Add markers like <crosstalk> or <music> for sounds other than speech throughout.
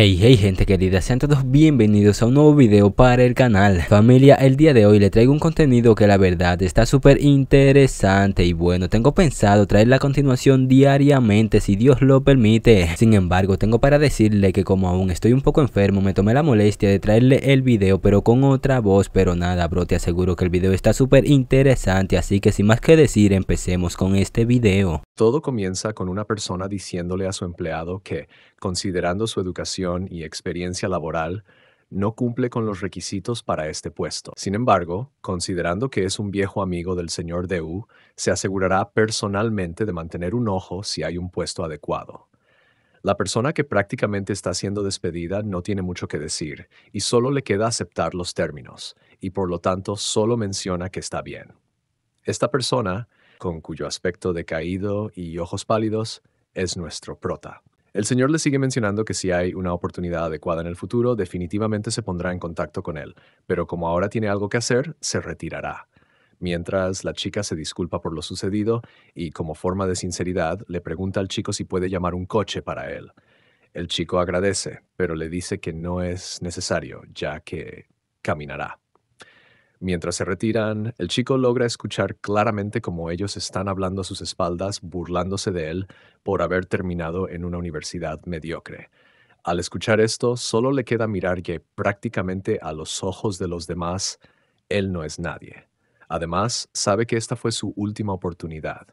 Hey hey gente querida, sean todos bienvenidos a un nuevo video para el canal Familia, el día de hoy le traigo un contenido que la verdad está súper interesante Y bueno, tengo pensado traer la continuación diariamente si Dios lo permite Sin embargo, tengo para decirle que como aún estoy un poco enfermo Me tomé la molestia de traerle el video pero con otra voz Pero nada bro, te aseguro que el video está súper interesante Así que sin más que decir, empecemos con este video Todo comienza con una persona diciéndole a su empleado que considerando su educación y experiencia laboral, no cumple con los requisitos para este puesto. Sin embargo, considerando que es un viejo amigo del señor Deu, se asegurará personalmente de mantener un ojo si hay un puesto adecuado. La persona que prácticamente está siendo despedida no tiene mucho que decir y solo le queda aceptar los términos, y por lo tanto solo menciona que está bien. Esta persona, con cuyo aspecto decaído y ojos pálidos, es nuestro prota. El Señor le sigue mencionando que si hay una oportunidad adecuada en el futuro, definitivamente se pondrá en contacto con él, pero como ahora tiene algo que hacer, se retirará. Mientras, la chica se disculpa por lo sucedido y, como forma de sinceridad, le pregunta al chico si puede llamar un coche para él. El chico agradece, pero le dice que no es necesario, ya que caminará. Mientras se retiran, el chico logra escuchar claramente cómo ellos están hablando a sus espaldas, burlándose de él por haber terminado en una universidad mediocre. Al escuchar esto, solo le queda mirar que prácticamente a los ojos de los demás, él no es nadie. Además, sabe que esta fue su última oportunidad.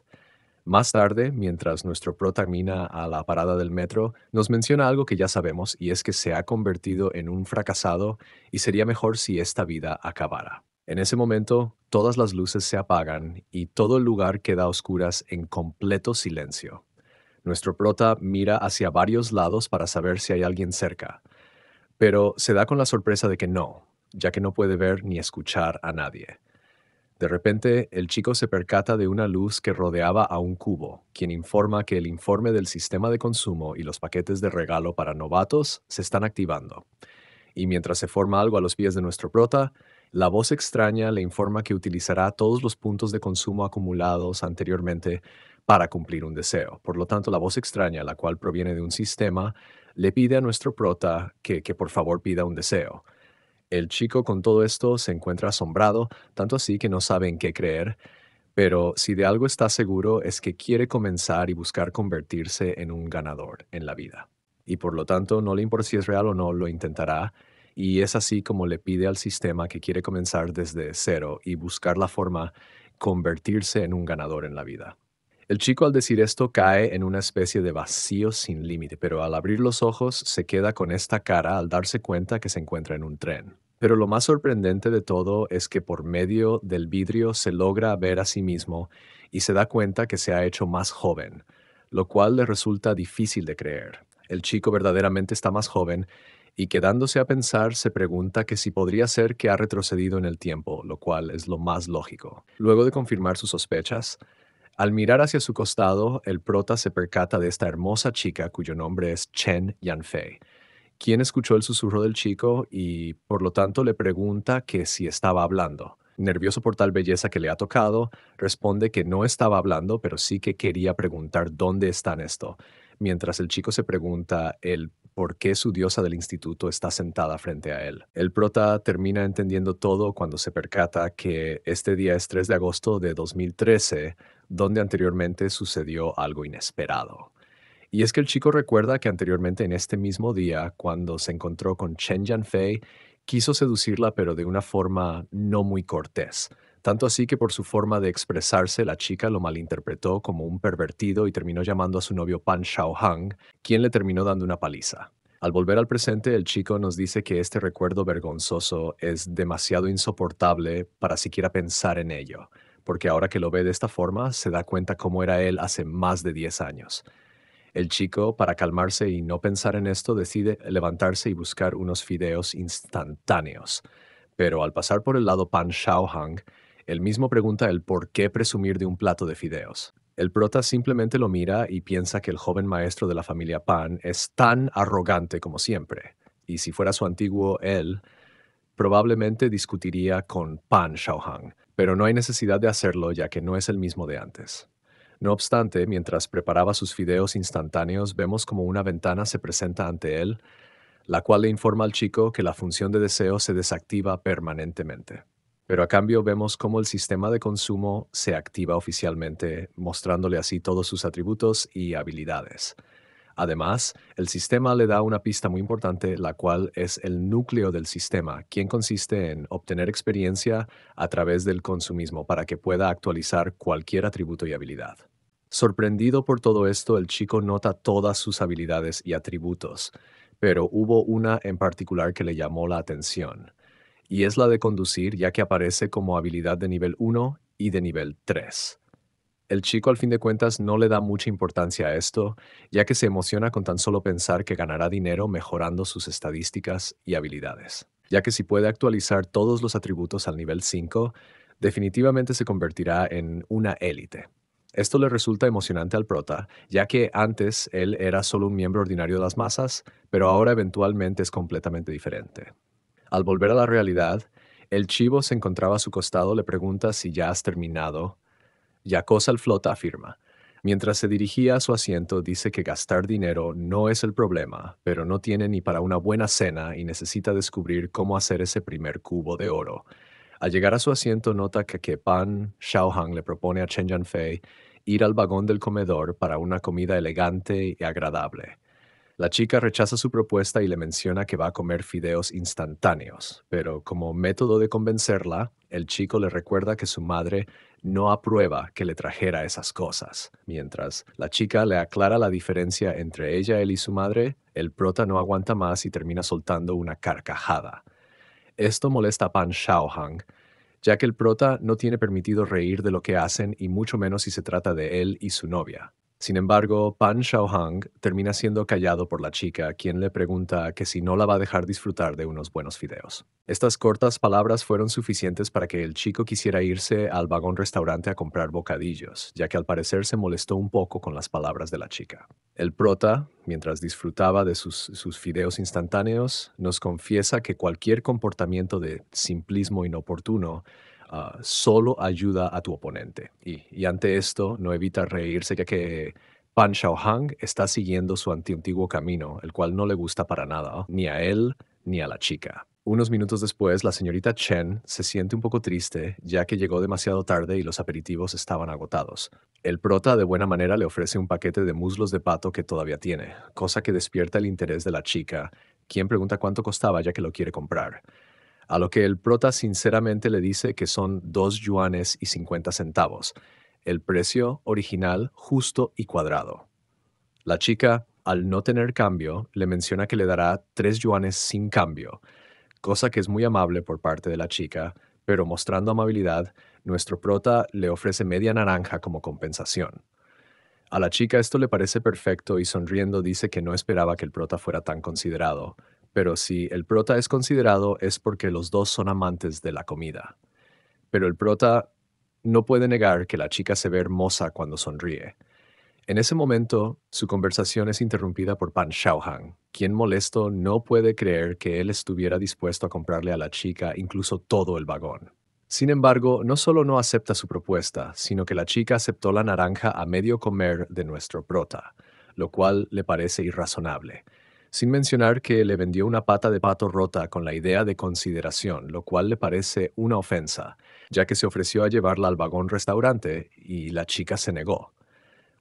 Más tarde, mientras nuestro pro termina a la parada del metro, nos menciona algo que ya sabemos y es que se ha convertido en un fracasado y sería mejor si esta vida acabara. En ese momento, todas las luces se apagan y todo el lugar queda a oscuras en completo silencio. Nuestro prota mira hacia varios lados para saber si hay alguien cerca, pero se da con la sorpresa de que no, ya que no puede ver ni escuchar a nadie. De repente, el chico se percata de una luz que rodeaba a un cubo, quien informa que el informe del sistema de consumo y los paquetes de regalo para novatos se están activando. Y mientras se forma algo a los pies de nuestro prota, la voz extraña le informa que utilizará todos los puntos de consumo acumulados anteriormente para cumplir un deseo. Por lo tanto, la voz extraña, la cual proviene de un sistema, le pide a nuestro prota que, por favor pida un deseo. El chico con todo esto se encuentra asombrado, tanto así que no sabe en qué creer, pero si de algo está seguro es que quiere comenzar y buscar convertirse en un ganador en la vida. Y por lo tanto, no le importa si es real o no, lo intentará y es así como le pide al sistema que quiere comenzar desde cero y buscar la forma convertirse en un ganador en la vida. El chico al decir esto cae en una especie de vacío sin límite, pero al abrir los ojos se queda con esta cara al darse cuenta que se encuentra en un tren. Pero lo más sorprendente de todo es que por medio del vidrio se logra ver a sí mismo y se da cuenta que se ha hecho más joven, lo cual le resulta difícil de creer. El chico verdaderamente está más joven y quedándose a pensar se pregunta que si podría ser que ha retrocedido en el tiempo, lo cual es lo más lógico. Luego de confirmar sus sospechas, al mirar hacia su costado, el prota se percata de esta hermosa chica cuyo nombre es Chen Yanfei, quien escuchó el susurro del chico y por lo tanto le pregunta que si estaba hablando. Nervioso por tal belleza que le ha tocado, responde que no estaba hablando, pero sí que quería preguntar dónde están esto mientras el chico se pregunta el por qué su diosa del instituto está sentada frente a él. El prota termina entendiendo todo cuando se percata que este día es 3 de agosto de 2013, donde anteriormente sucedió algo inesperado. Y es que el chico recuerda que anteriormente en este mismo día, cuando se encontró con Chen Yanfei, quiso seducirla pero de una forma no muy cortés tanto así que por su forma de expresarse, la chica lo malinterpretó como un pervertido y terminó llamando a su novio Pan Xiaohang, quien le terminó dando una paliza. Al volver al presente, el chico nos dice que este recuerdo vergonzoso es demasiado insoportable para siquiera pensar en ello, porque ahora que lo ve de esta forma, se da cuenta cómo era él hace más de 10 años. El chico, para calmarse y no pensar en esto, decide levantarse y buscar unos fideos instantáneos. Pero al pasar por el lado Pan Xiaohang, él mismo pregunta el por qué presumir de un plato de fideos. El prota simplemente lo mira y piensa que el joven maestro de la familia Pan es tan arrogante como siempre. Y si fuera su antiguo él, probablemente discutiría con Pan Shaohang, pero no hay necesidad de hacerlo ya que no es el mismo de antes. No obstante, mientras preparaba sus fideos instantáneos, vemos como una ventana se presenta ante él, la cual le informa al chico que la función de deseo se desactiva permanentemente. Pero a cambio vemos cómo el sistema de consumo se activa oficialmente, mostrándole así todos sus atributos y habilidades. Además, el sistema le da una pista muy importante, la cual es el núcleo del sistema, quien consiste en obtener experiencia a través del consumismo para que pueda actualizar cualquier atributo y habilidad. Sorprendido por todo esto, el chico nota todas sus habilidades y atributos, pero hubo una en particular que le llamó la atención y es la de conducir ya que aparece como habilidad de nivel 1 y de nivel 3. El chico al fin de cuentas no le da mucha importancia a esto, ya que se emociona con tan solo pensar que ganará dinero mejorando sus estadísticas y habilidades, ya que si puede actualizar todos los atributos al nivel 5, definitivamente se convertirá en una élite. Esto le resulta emocionante al prota, ya que antes él era solo un miembro ordinario de las masas, pero ahora eventualmente es completamente diferente. Al volver a la realidad, el chivo se encontraba a su costado, le pregunta si ya has terminado. Cosa al flota afirma. Mientras se dirigía a su asiento, dice que gastar dinero no es el problema, pero no tiene ni para una buena cena y necesita descubrir cómo hacer ese primer cubo de oro. Al llegar a su asiento, nota que Kepan Shaohang le propone a Chen Yanfei ir al vagón del comedor para una comida elegante y agradable. La chica rechaza su propuesta y le menciona que va a comer fideos instantáneos, pero como método de convencerla, el chico le recuerda que su madre no aprueba que le trajera esas cosas. Mientras la chica le aclara la diferencia entre ella, él y su madre, el prota no aguanta más y termina soltando una carcajada. Esto molesta a Pan Xiaohang, ya que el prota no tiene permitido reír de lo que hacen y mucho menos si se trata de él y su novia. Sin embargo, Pan Xiaohang termina siendo callado por la chica, quien le pregunta que si no la va a dejar disfrutar de unos buenos fideos. Estas cortas palabras fueron suficientes para que el chico quisiera irse al vagón restaurante a comprar bocadillos, ya que al parecer se molestó un poco con las palabras de la chica. El prota, mientras disfrutaba de sus, sus fideos instantáneos, nos confiesa que cualquier comportamiento de simplismo inoportuno Ah, solo ayuda a tu oponente. Y, ante esto, no evita reírse ya que Pan Xiaohang está siguiendo su antiguo camino, el cual no le gusta para nada, ni a él ni a la chica. Unos minutos después, la señorita Chen se siente un poco triste, ya que llegó demasiado tarde y los aperitivos estaban agotados. El prota de buena manera le ofrece un paquete de muslos de pato que todavía tiene, cosa que despierta el interés de la chica, quien pregunta cuánto costaba ya que lo quiere comprar a lo que el prota sinceramente le dice que son dos yuanes y 50 centavos, el precio original justo y cuadrado. La chica, al no tener cambio, le menciona que le dará tres yuanes sin cambio, cosa que es muy amable por parte de la chica, pero mostrando amabilidad, nuestro prota le ofrece media naranja como compensación. A la chica esto le parece perfecto y sonriendo dice que no esperaba que el prota fuera tan considerado, pero si el prota es considerado es porque los dos son amantes de la comida. Pero el prota no puede negar que la chica se ve hermosa cuando sonríe. En ese momento, su conversación es interrumpida por Pan Shaohan, quien molesto no puede creer que él estuviera dispuesto a comprarle a la chica incluso todo el vagón. Sin embargo, no solo no acepta su propuesta, sino que la chica aceptó la naranja a medio comer de nuestro prota, lo cual le parece irrazonable sin mencionar que le vendió una pata de pato rota con la idea de consideración, lo cual le parece una ofensa, ya que se ofreció a llevarla al vagón restaurante y la chica se negó.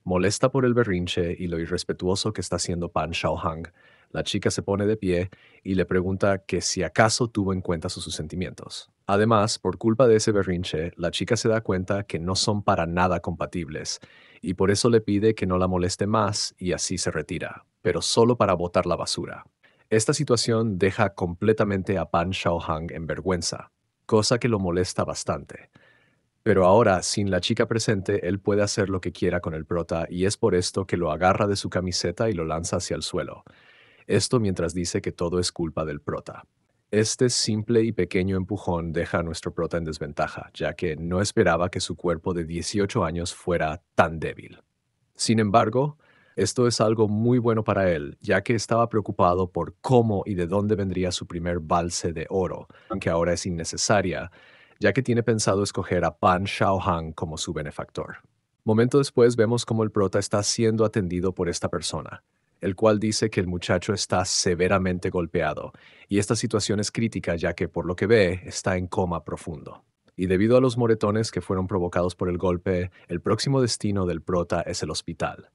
Molesta por el berrinche y lo irrespetuoso que está haciendo Pan Shaohang, la chica se pone de pie y le pregunta que si acaso tuvo en cuenta sus, sus sentimientos. Además, por culpa de ese berrinche, la chica se da cuenta que no son para nada compatibles y por eso le pide que no la moleste más y así se retira pero solo para botar la basura. Esta situación deja completamente a Pan Xiaohang en vergüenza, cosa que lo molesta bastante. Pero ahora, sin la chica presente, él puede hacer lo que quiera con el prota y es por esto que lo agarra de su camiseta y lo lanza hacia el suelo. Esto mientras dice que todo es culpa del prota. Este simple y pequeño empujón deja a nuestro prota en desventaja, ya que no esperaba que su cuerpo de 18 años fuera tan débil. Sin embargo, esto es algo muy bueno para él, ya que estaba preocupado por cómo y de dónde vendría su primer balse de oro, aunque ah. ahora es innecesaria, ya que tiene pensado escoger a Pan Shaohang como su benefactor. Momento después vemos cómo el prota está siendo atendido por esta persona, el cual dice que el muchacho está severamente golpeado, y esta situación es crítica ya que, por lo que ve, está en coma profundo. Y debido a los moretones que fueron provocados por el golpe, el próximo destino del prota es el hospital,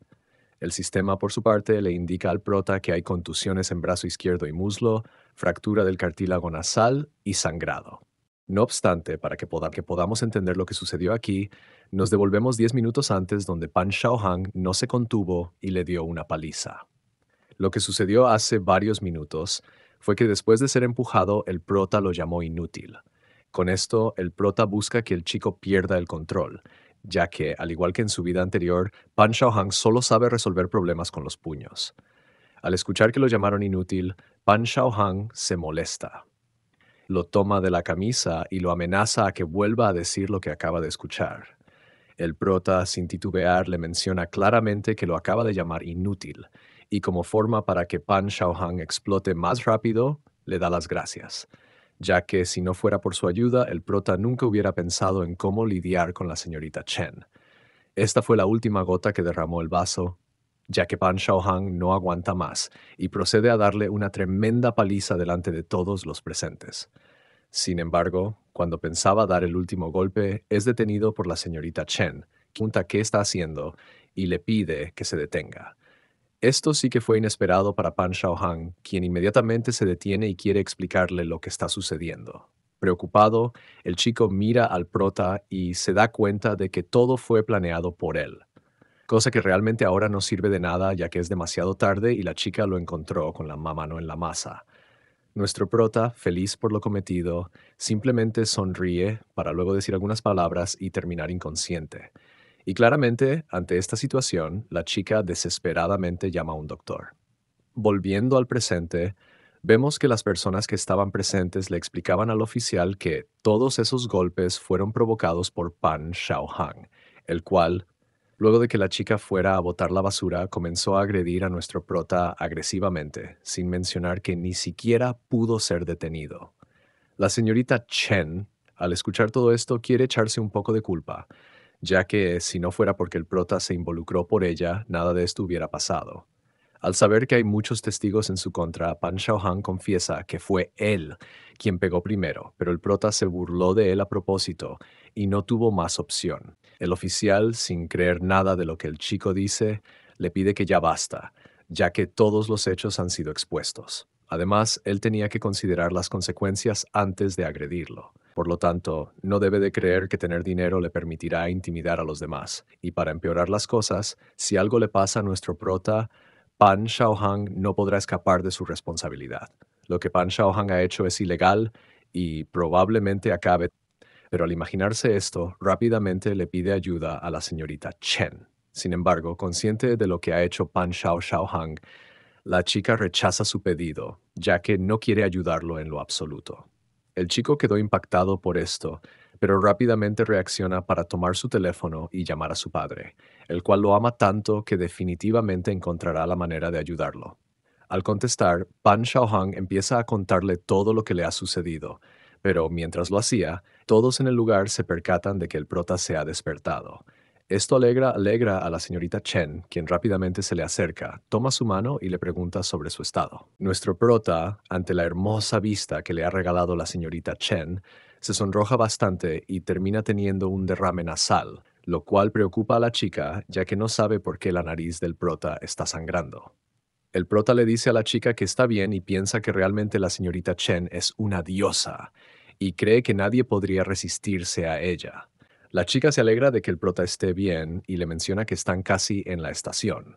el sistema, por su parte, le indica al prota que hay contusiones en brazo izquierdo y muslo, fractura del cartílago nasal y sangrado. No obstante, para que, podamos entender lo que sucedió aquí, nos devolvemos 10 minutos antes donde Pan Xiaohang no se contuvo y le dio una paliza. Lo que sucedió hace varios minutos fue que después de ser empujado, el prota lo llamó inútil. Con esto, el prota busca que el chico pierda el control ya que, al igual que en su vida anterior, Pan Shaohang solo sabe resolver problemas con los puños. Al escuchar que lo llamaron inútil, Pan Shaohang se molesta. Lo toma de la camisa y lo amenaza a que vuelva a decir lo que acaba de escuchar. El prota, sin titubear, le menciona claramente que lo acaba de llamar inútil, y como forma para que Pan Shaohang explote más rápido, le da las gracias ya que si no fuera por su ayuda, el prota nunca hubiera pensado en cómo lidiar con la señorita Chen. Esta fue la última gota que derramó el vaso, ya que Pan Shaohang no aguanta más y procede a darle una tremenda paliza delante de todos los presentes. Sin embargo, cuando pensaba dar el último golpe, es detenido por la señorita Chen, que pregunta qué está haciendo y le pide que se detenga. Esto sí que fue inesperado para Pan Han, quien inmediatamente se detiene y quiere explicarle lo que está sucediendo. Preocupado, el chico mira al prota y se da cuenta de que todo fue planeado por él, cosa que realmente ahora no sirve de nada ya que es demasiado tarde y la chica lo encontró con la mano en la masa. Nuestro prota, feliz por lo cometido, simplemente sonríe para luego decir algunas palabras y terminar inconsciente. Y claramente, ante esta situación, la chica desesperadamente llama a un doctor. Volviendo al presente, vemos que las personas que estaban presentes le explicaban al oficial que todos esos golpes fueron provocados por Pan Xiaohang, el cual, luego de que la chica fuera a botar la basura, comenzó a agredir a nuestro prota agresivamente, sin mencionar que ni siquiera pudo ser detenido. La señorita Chen, al escuchar todo esto, quiere echarse un poco de culpa, ya que si no fuera porque el prota se involucró por ella, nada de esto hubiera pasado. Al saber que hay muchos testigos en su contra, Pan Han confiesa que fue él quien pegó primero, pero el prota se burló de él a propósito y no tuvo más opción. El oficial, sin creer nada de lo que el chico dice, le pide que ya basta, ya que todos los hechos han sido expuestos. Además, él tenía que considerar las consecuencias antes de agredirlo. Por lo tanto, no debe de creer que tener dinero le permitirá intimidar a los demás. Y para empeorar las cosas, si algo le pasa a nuestro prota, Pan Shaohang no podrá escapar de su responsabilidad. Lo que Pan Shaohang ha hecho es ilegal y probablemente acabe. Pero al imaginarse esto, rápidamente le pide ayuda a la señorita Chen. Sin embargo, consciente de lo que ha hecho Pan Shao la chica rechaza su pedido, ya que no quiere ayudarlo en lo absoluto. El chico quedó impactado por esto, pero rápidamente reacciona para tomar su teléfono y llamar a su padre, el cual lo ama tanto que definitivamente encontrará la manera de ayudarlo. Al contestar, Pan Xiaohang empieza a contarle todo lo que le ha sucedido, pero mientras lo hacía, todos en el lugar se percatan de que el prota se ha despertado. Esto alegra, alegra a la señorita Chen, quien rápidamente se le acerca, toma su mano y le pregunta sobre su estado. Nuestro prota, ante la hermosa vista que le ha regalado la señorita Chen, se sonroja bastante y termina teniendo un derrame nasal, lo cual preocupa a la chica ya que no sabe por qué la nariz del prota está sangrando. El prota le dice a la chica que está bien y piensa que realmente la señorita Chen es una diosa y cree que nadie podría resistirse a ella. La chica se alegra de que el prota esté bien y le menciona que están casi en la estación.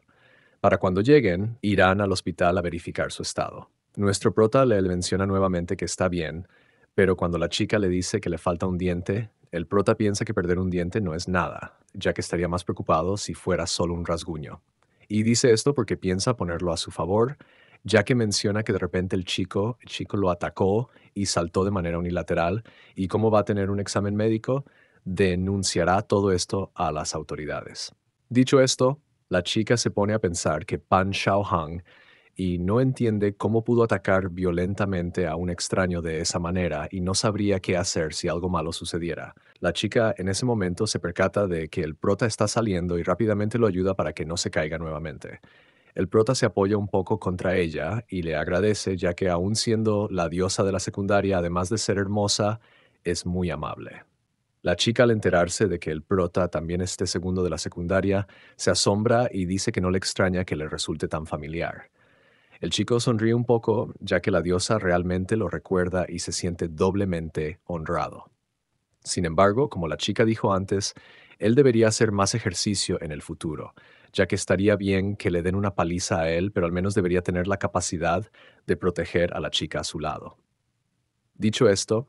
Para cuando lleguen, irán al hospital a verificar su estado. Nuestro prota le menciona nuevamente que está bien, pero cuando la chica le dice que le falta un diente, el prota piensa que perder un diente no es nada, ya que estaría más preocupado si fuera solo un rasguño. Y dice esto porque piensa ponerlo a su favor, ya que menciona que de repente el chico, chico lo atacó y saltó de manera unilateral, y cómo va a tener un examen médico, denunciará todo esto a las autoridades. Dicho esto, la chica se pone a pensar que Pan Xiaohang y no entiende cómo pudo atacar violentamente a un extraño de esa manera y no sabría qué hacer si algo malo sucediera. La chica en ese momento se percata de que el prota está saliendo y rápidamente lo ayuda para que no se caiga nuevamente. El prota se apoya un poco contra ella y le agradece ya que aún siendo la diosa de la secundaria, además de ser hermosa, es muy amable. La chica al enterarse de que el prota también esté segundo de la secundaria, se asombra y dice que no le extraña que le resulte tan familiar. El chico sonríe un poco, ya que la diosa realmente lo recuerda y se siente doblemente honrado. Sin embargo, como la chica dijo antes, él debería hacer más ejercicio en el futuro, ya que estaría bien que le den una paliza a él, pero al menos debería tener la capacidad de proteger a la chica a su lado. Dicho esto,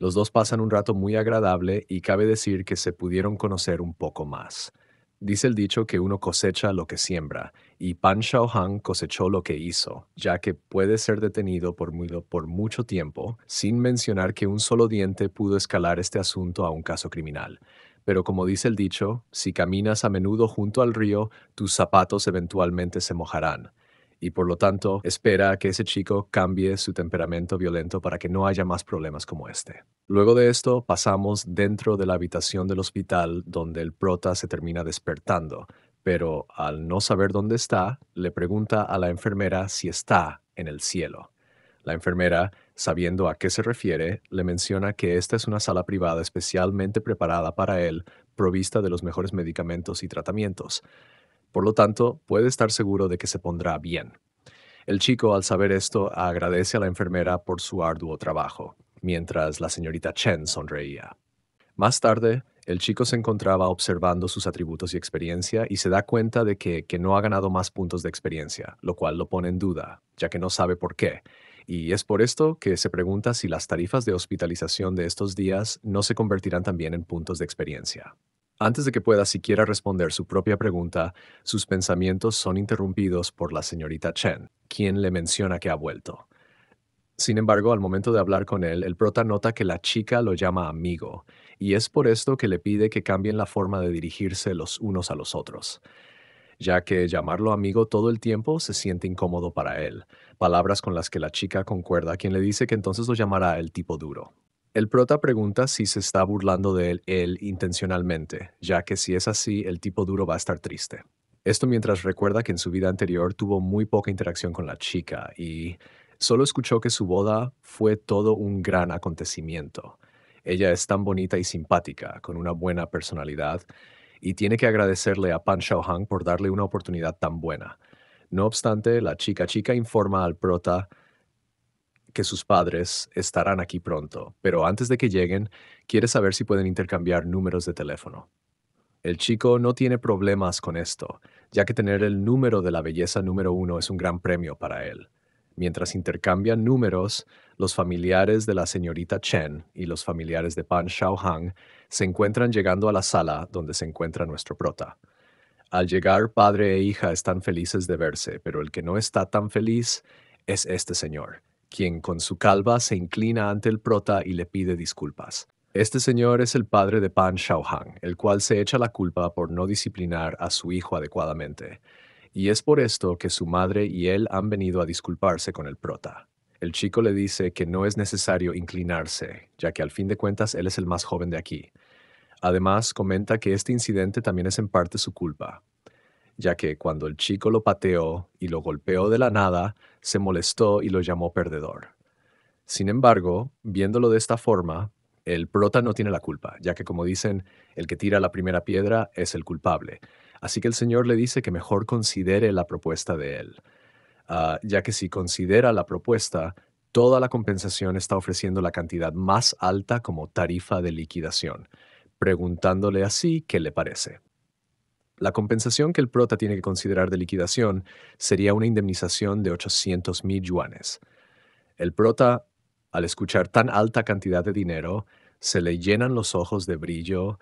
los dos pasan un rato muy agradable y cabe decir que se pudieron conocer un poco más. Dice el dicho que uno cosecha lo que siembra, y Pan Han cosechó lo que hizo, ya que puede ser detenido por, por mucho tiempo, sin mencionar que un solo diente pudo escalar este asunto a un caso criminal. Pero como dice el dicho, si caminas a menudo junto al río, tus zapatos eventualmente se mojarán y por lo tanto espera que ese chico cambie su temperamento violento para que no haya más problemas como este. Luego de esto pasamos dentro de la habitación del hospital donde el prota se termina despertando, pero al no saber dónde está, le pregunta a la enfermera si está en el cielo. La enfermera, sabiendo a qué se refiere, le menciona que esta es una sala privada especialmente preparada para él, provista de los mejores medicamentos y tratamientos. Por lo tanto, puede estar seguro de que se pondrá bien. El chico, al saber esto, agradece a la enfermera por su arduo trabajo, mientras la señorita Chen sonreía. Más tarde, el chico se encontraba observando sus atributos y experiencia y se da cuenta de que, no ha ganado más puntos de experiencia, lo cual lo pone en duda, ya que no sabe por qué. Y es por esto que se pregunta si las tarifas de hospitalización de estos días no se convertirán también en puntos de experiencia. Antes de que pueda siquiera responder su propia pregunta, sus pensamientos son interrumpidos por la señorita Chen, quien le menciona que ha vuelto. Sin embargo, al momento de hablar con él, el prota nota que la chica lo llama amigo, y es por esto que le pide que cambien la forma de dirigirse los unos a los otros, ya que llamarlo amigo todo el tiempo se siente incómodo para él, palabras con las que la chica concuerda, quien le dice que entonces lo llamará el tipo duro. El prota pregunta si se está burlando de él, él, intencionalmente, ya que si es así, el tipo duro va a estar triste. Esto mientras recuerda que en su vida anterior tuvo muy poca interacción con la chica y solo escuchó que su boda fue todo un gran acontecimiento. Ella es tan bonita y simpática, con una buena personalidad, y tiene que agradecerle a Pan Xiaohang por darle una oportunidad tan buena. No obstante, la chica chica informa al prota que sus padres estarán aquí pronto, pero antes de que lleguen, quiere saber si pueden intercambiar números de teléfono. El chico no tiene problemas con esto, ya que tener el número de la belleza número uno es un gran premio para él. Mientras intercambian números, los familiares de la señorita Chen y los familiares de Pan Xiaohang se encuentran llegando a la sala donde se encuentra nuestro prota. Al llegar, padre e hija están felices de verse, pero el que no está tan feliz es este señor, quien con su calva se inclina ante el prota y le pide disculpas. Este señor es el padre de Pan Shaohang, el cual se echa la culpa por no disciplinar a su hijo adecuadamente, y es por esto que su madre y él han venido a disculparse con el prota. El chico le dice que no es necesario inclinarse, ya que al fin de cuentas él es el más joven de aquí. Además, comenta que este incidente también es en parte su culpa, ya que cuando el chico lo pateó y lo golpeó de la nada, se molestó y lo llamó perdedor. Sin embargo, viéndolo de esta forma, el prota no tiene la culpa, ya que como dicen, el que tira la primera piedra es el culpable. Así que el Señor le dice que mejor considere la propuesta de él, ah, ya que si considera la propuesta, toda la compensación está ofreciendo la cantidad más alta como tarifa de liquidación, preguntándole así qué le parece. La compensación que el prota tiene que considerar de liquidación sería una indemnización de 800 mil yuanes. El prota, al escuchar tan alta cantidad de dinero, se le llenan los ojos de brillo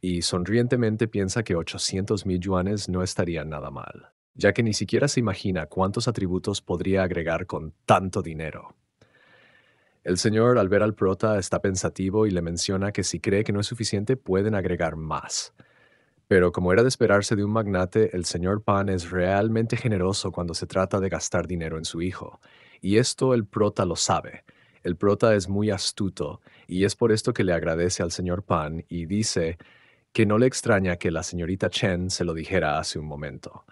y sonrientemente piensa que 800 mil yuanes no estarían nada mal, ya que ni siquiera se imagina cuántos atributos podría agregar con tanto dinero. El señor, al ver al prota, está pensativo y le menciona que si cree que no es suficiente, pueden agregar más. Pero como era de esperarse de un magnate, el señor Pan es realmente generoso cuando se trata de gastar dinero en su hijo. Y esto el prota lo sabe. El prota es muy astuto y es por esto que le agradece al señor Pan y dice que no le extraña que la señorita Chen se lo dijera hace un momento.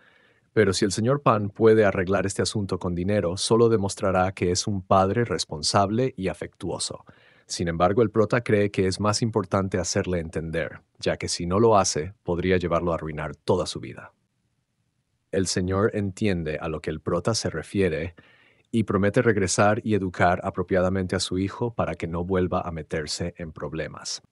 Pero si el señor Pan puede arreglar este asunto con dinero, solo demostrará que es un padre responsable y afectuoso. Sin embargo, el prota cree que es más importante hacerle entender, ya que si no lo hace, podría llevarlo a arruinar toda su vida. El señor entiende a lo que el prota se refiere y promete regresar y educar apropiadamente a su hijo para que no vuelva a meterse en problemas.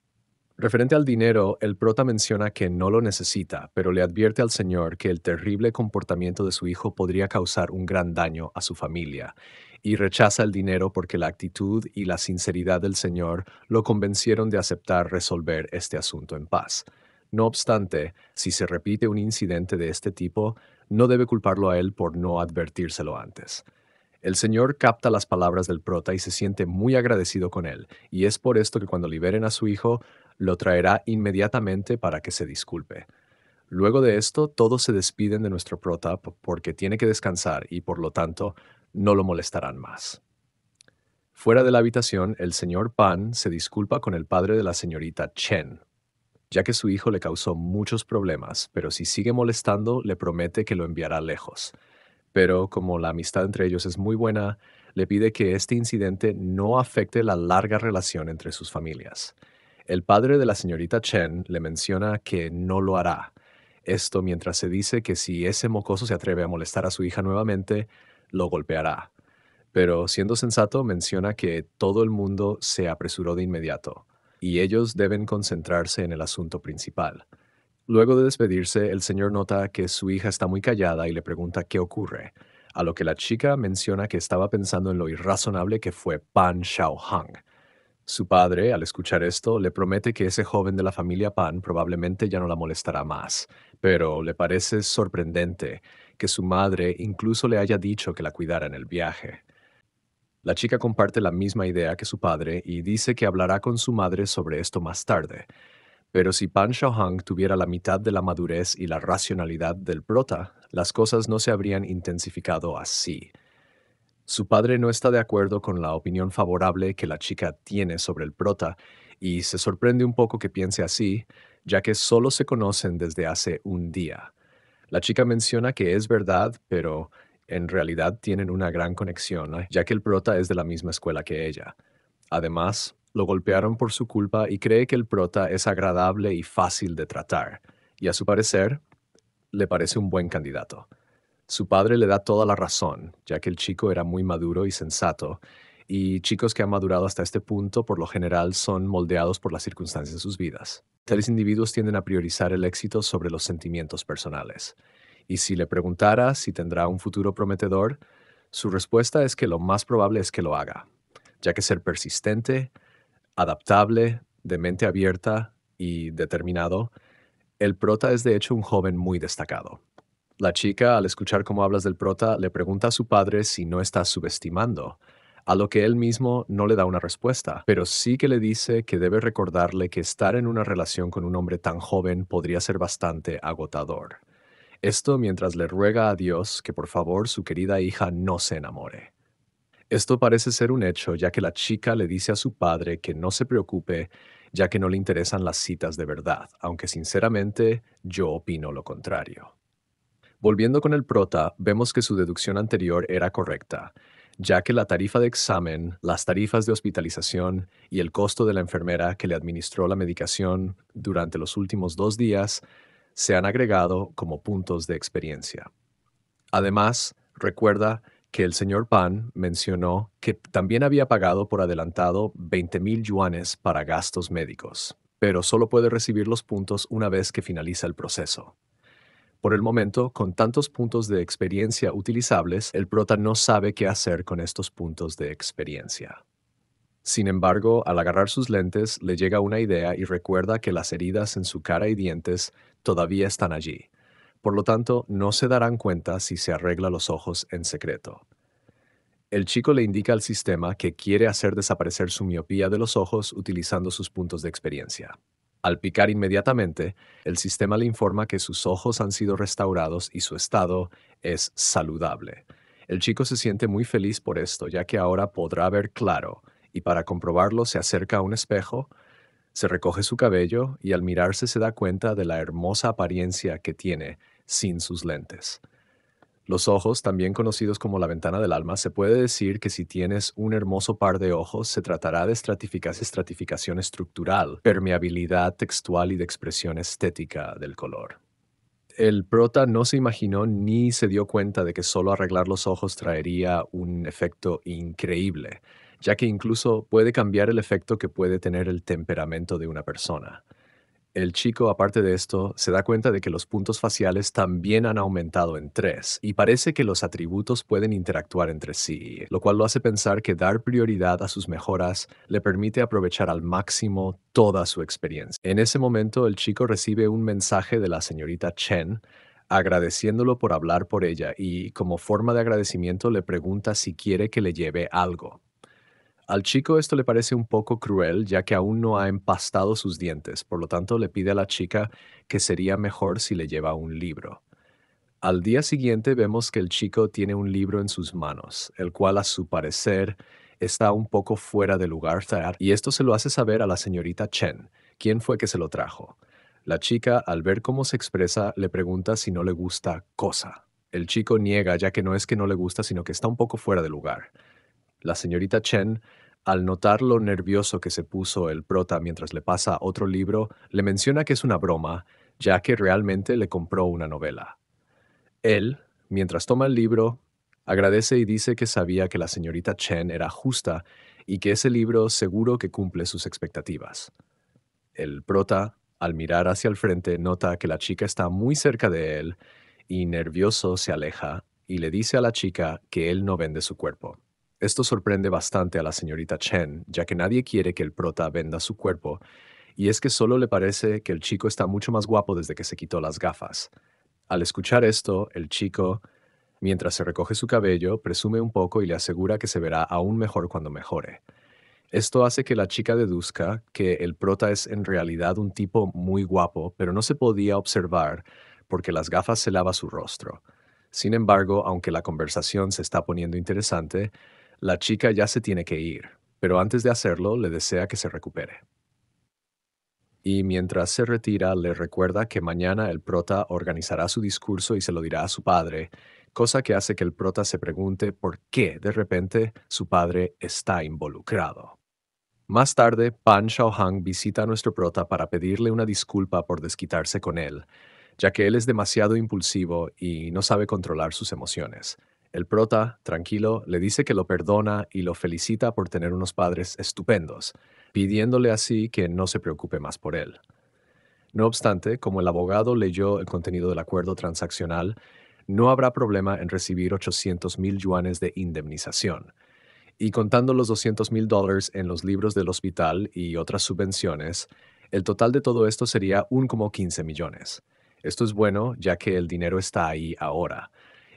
Referente al dinero, el prota menciona que no lo necesita, pero le advierte al señor que el terrible comportamiento de su hijo podría causar un gran daño a su familia y rechaza el dinero porque la actitud y la sinceridad del Señor lo convencieron de aceptar resolver este asunto en paz. No obstante, si se repite un incidente de este tipo, no debe culparlo a él por no advertírselo antes. El Señor capta las palabras del prota y se siente muy agradecido con él, y es por esto que cuando liberen a su hijo, lo traerá inmediatamente para que se disculpe. Luego de esto, todos se despiden de nuestro prota porque tiene que descansar y por lo tanto no lo molestarán más. Fuera de la habitación, el señor Pan se disculpa con el padre de la señorita Chen, ya que su hijo le causó muchos problemas, pero si sigue molestando, le promete que lo enviará lejos. Pero como la amistad entre ellos es muy buena, le pide que este incidente no afecte la larga relación entre sus familias. El padre de la señorita Chen le menciona que no lo hará. Esto mientras se dice que si ese mocoso se atreve a molestar a su hija nuevamente, lo golpeará. Pero siendo sensato menciona que todo el mundo se apresuró de inmediato y ellos deben concentrarse en el asunto principal. Luego de despedirse, el señor nota que su hija está muy callada y le pregunta qué ocurre, a lo que la chica menciona que estaba pensando en lo irrazonable que fue Pan Hang. Su padre, al escuchar esto, le promete que ese joven de la familia Pan probablemente ya no la molestará más, pero le parece sorprendente que su madre incluso le haya dicho que la cuidara en el viaje. La chica comparte la misma idea que su padre y dice que hablará con su madre sobre esto más tarde. Pero si Pan Xiaohang tuviera la mitad de la madurez y la racionalidad del prota, las cosas no se habrían intensificado así. Su padre no está de acuerdo con la opinión favorable que la chica tiene sobre el prota y se sorprende un poco que piense así, ya que solo se conocen desde hace un día. La chica menciona que es verdad, pero en realidad tienen una gran conexión, ya que el prota es de la misma escuela que ella. Además, lo golpearon por su culpa y cree que el prota es agradable y fácil de tratar, y a su parecer, le parece un buen candidato. Su padre le da toda la razón, ya que el chico era muy maduro y sensato, y chicos que han madurado hasta este punto por lo general son moldeados por las circunstancias de sus vidas. Tales individuos tienden a priorizar el éxito sobre los sentimientos personales. Y si le preguntara si tendrá un futuro prometedor, su respuesta es que lo más probable es que lo haga, ya que ser persistente, adaptable, de mente abierta y determinado, el prota es de hecho un joven muy destacado. La chica, al escuchar cómo hablas del prota, le pregunta a su padre si no está subestimando a lo que él mismo no le da una respuesta, pero sí que le dice que debe recordarle que estar en una relación con un hombre tan joven podría ser bastante agotador. Esto mientras le ruega a Dios que por favor su querida hija no se enamore. Esto parece ser un hecho ya que la chica le dice a su padre que no se preocupe ya que no le interesan las citas de verdad, aunque sinceramente yo opino lo contrario. Volviendo con el prota, vemos que su deducción anterior era correcta, ya que la tarifa de examen, las tarifas de hospitalización y el costo de la enfermera que le administró la medicación durante los últimos dos días se han agregado como puntos de experiencia. Además, recuerda que el señor Pan mencionó que también había pagado por adelantado 20 mil yuanes para gastos médicos, pero solo puede recibir los puntos una vez que finaliza el proceso. Por el momento, con tantos puntos de experiencia utilizables, el prota no sabe qué hacer con estos puntos de experiencia. Sin embargo, al agarrar sus lentes, le llega una idea y recuerda que las heridas en su cara y dientes todavía están allí. Por lo tanto, no se darán cuenta si se arregla los ojos en secreto. El chico le indica al sistema que quiere hacer desaparecer su miopía de los ojos utilizando sus puntos de experiencia. Al picar inmediatamente, el sistema le informa que sus ojos han sido restaurados y su estado es saludable. El chico se siente muy feliz por esto, ya que ahora podrá ver claro, y para comprobarlo se acerca a un espejo, se recoge su cabello y al mirarse se da cuenta de la hermosa apariencia que tiene sin sus lentes. Los ojos, también conocidos como la ventana del alma, se puede decir que si tienes un hermoso par de ojos, se tratará de estratificación estructural, permeabilidad textual y de expresión estética del color. El prota no se imaginó ni se dio cuenta de que solo arreglar los ojos traería un efecto increíble, ya que incluso puede cambiar el efecto que puede tener el temperamento de una persona el chico, aparte de esto, se da cuenta de que los puntos faciales también han aumentado en tres, y parece que los atributos pueden interactuar entre sí, lo cual lo hace pensar que dar prioridad a sus mejoras le permite aprovechar al máximo toda su experiencia. En ese momento, el chico recibe un mensaje de la señorita Chen, agradeciéndolo por hablar por ella y como forma de agradecimiento le pregunta si quiere que le lleve algo. Al chico esto le parece un poco cruel ya que aún no ha empastado sus dientes, por lo tanto le pide a la chica que sería mejor si le lleva un libro. Al día siguiente vemos que el chico tiene un libro en sus manos, el cual a su parecer está un poco fuera de lugar, y esto se lo hace saber a la señorita Chen, quien fue que se lo trajo. La chica, al ver cómo se expresa, le pregunta si no le gusta cosa. El chico niega ya que no es que no le gusta, sino que está un poco fuera de lugar. La señorita Chen, al notar lo nervioso que se puso el prota mientras le pasa otro libro, le menciona que es una broma, ya que realmente le compró una novela. Él, mientras toma el libro, agradece y dice que sabía que la señorita Chen era justa y que ese libro seguro que cumple sus expectativas. El prota, al mirar hacia el frente, nota que la chica está muy cerca de él y nervioso se aleja y le dice a la chica que él no vende su cuerpo. Esto sorprende bastante a la señorita Chen, ya que nadie quiere que el prota venda su cuerpo, y es que solo le parece que el chico está mucho más guapo desde que se quitó las gafas. Al escuchar esto, el chico, mientras se recoge su cabello, presume un poco y le asegura que se verá aún mejor cuando mejore. Esto hace que la chica deduzca que el prota es en realidad un tipo muy guapo, pero no se podía observar porque las gafas se lava su rostro. Sin embargo, aunque la conversación se está poniendo interesante, la chica ya se tiene que ir, pero antes de hacerlo le desea que se recupere. Y mientras se retira, le recuerda que mañana el prota organizará su discurso y se lo dirá a su padre, cosa que hace que el prota se pregunte por qué de repente su padre está involucrado. Más tarde, Pan Xiaohang visita a nuestro prota para pedirle una disculpa por desquitarse con él, ya que él es demasiado impulsivo y no sabe controlar sus emociones. El prota, tranquilo, le dice que lo perdona y lo felicita por tener unos padres estupendos, pidiéndole así que no se preocupe más por él. No obstante, como el abogado leyó el contenido del acuerdo transaccional, no habrá problema en recibir 800 mil yuanes de indemnización. Y contando los 200 mil dólares en los libros del hospital y otras subvenciones, el total de todo esto sería un como millones. Esto es bueno, ya que el dinero está ahí ahora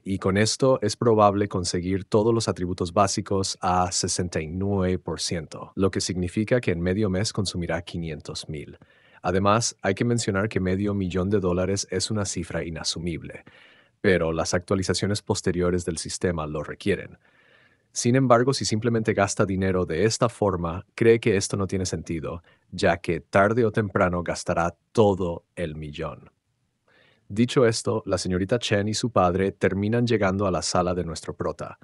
y con esto es probable conseguir todos los atributos básicos a 69%, lo que significa que en medio mes consumirá 500,000. Además, hay que mencionar que medio millón de dólares es una cifra inasumible, pero las actualizaciones posteriores del sistema lo requieren. Sin embargo, si simplemente gasta dinero de esta forma, cree que esto no tiene sentido, ya que tarde o temprano gastará todo el millón. Dicho esto, la señorita Chen y su padre terminan llegando a la sala de nuestro prota.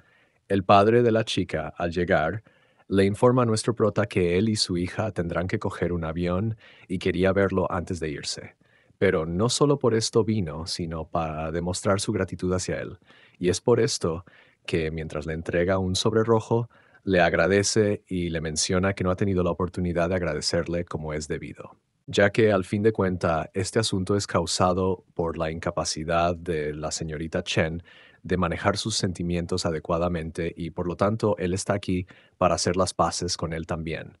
El padre de la chica, al llegar, le informa a nuestro prota que él y su hija tendrán que coger un avión y quería verlo antes de irse. Pero no solo por esto vino, sino para demostrar su gratitud hacia él. Y es por esto que mientras le entrega un sobre rojo, le agradece y le menciona que no ha tenido la oportunidad de agradecerle como es debido ya que al fin de cuenta este asunto es causado por la incapacidad de la señorita Chen de manejar sus sentimientos adecuadamente y por lo tanto él está aquí para hacer las paces con él también.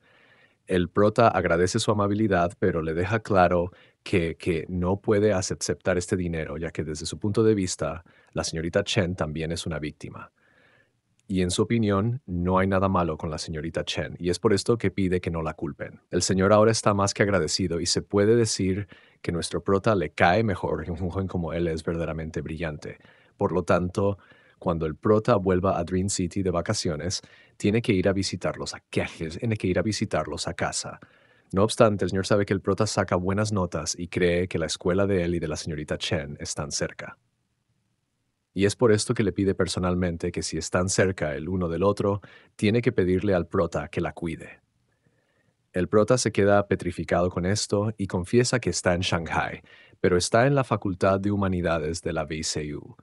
El prota agradece su amabilidad, pero le deja claro que, que no puede aceptar este dinero, ya que desde su punto de vista, la señorita Chen también es una víctima y en su opinión no hay nada malo con la señorita Chen y es por esto que pide que no la culpen. El señor ahora está más que agradecido y se puede decir que nuestro prota le cae mejor que <laughs> un joven como él es verdaderamente brillante. Por lo tanto, cuando el prota vuelva a Dream City de vacaciones, tiene que ir a visitarlos a tiene que ir a visitarlos a casa. No obstante, el señor sabe que el prota saca buenas notas y cree que la escuela de él y de la señorita Chen están cerca. Y es por esto que le pide personalmente que si están cerca el uno del otro, tiene que pedirle al prota que la cuide. El prota se queda petrificado con esto y confiesa que está en Shanghai, pero está en la Facultad de Humanidades de la VCU.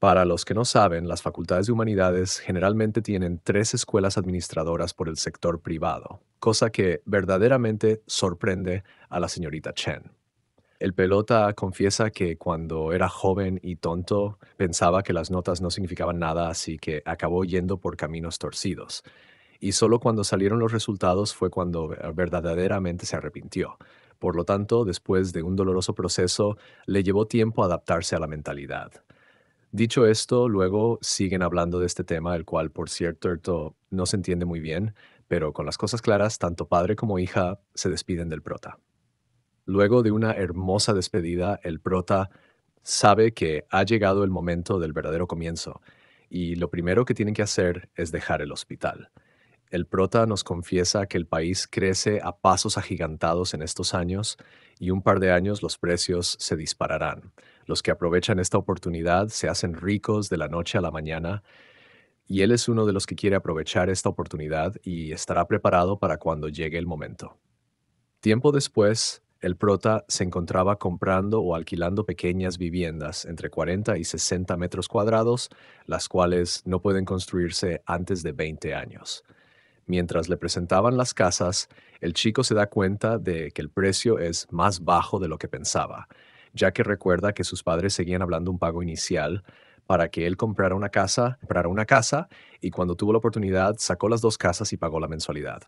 Para los que no saben, las facultades de humanidades generalmente tienen tres escuelas administradoras por el sector privado, cosa que verdaderamente sorprende a la señorita Chen. El pelota confiesa que cuando era joven y tonto pensaba que las notas no significaban nada, así que acabó yendo por caminos torcidos. Y solo cuando salieron los resultados fue cuando verdaderamente se arrepintió. Por lo tanto, después de un doloroso proceso, le llevó tiempo adaptarse a la mentalidad. Dicho esto, luego siguen hablando de este tema, el cual, por cierto, no se entiende muy bien, pero con las cosas claras, tanto padre como hija se despiden del prota. Luego de una hermosa despedida, el prota sabe que ha llegado el momento del verdadero comienzo y lo primero que tienen que hacer es dejar el hospital. El prota nos confiesa que el país crece a pasos agigantados en estos años y un par de años los precios se dispararán. Los que aprovechan esta oportunidad se hacen ricos de la noche a la mañana y él es uno de los que quiere aprovechar esta oportunidad y estará preparado para cuando llegue el momento. Tiempo después, el prota se encontraba comprando o alquilando pequeñas viviendas entre 40 y 60 metros cuadrados, las cuales no pueden construirse antes de 20 años. Mientras le presentaban las casas, el chico se da cuenta de que el precio es más bajo de lo que pensaba, ya que recuerda que sus padres seguían hablando un pago inicial para que él comprara una casa, comprara una casa y cuando tuvo la oportunidad sacó las dos casas y pagó la mensualidad.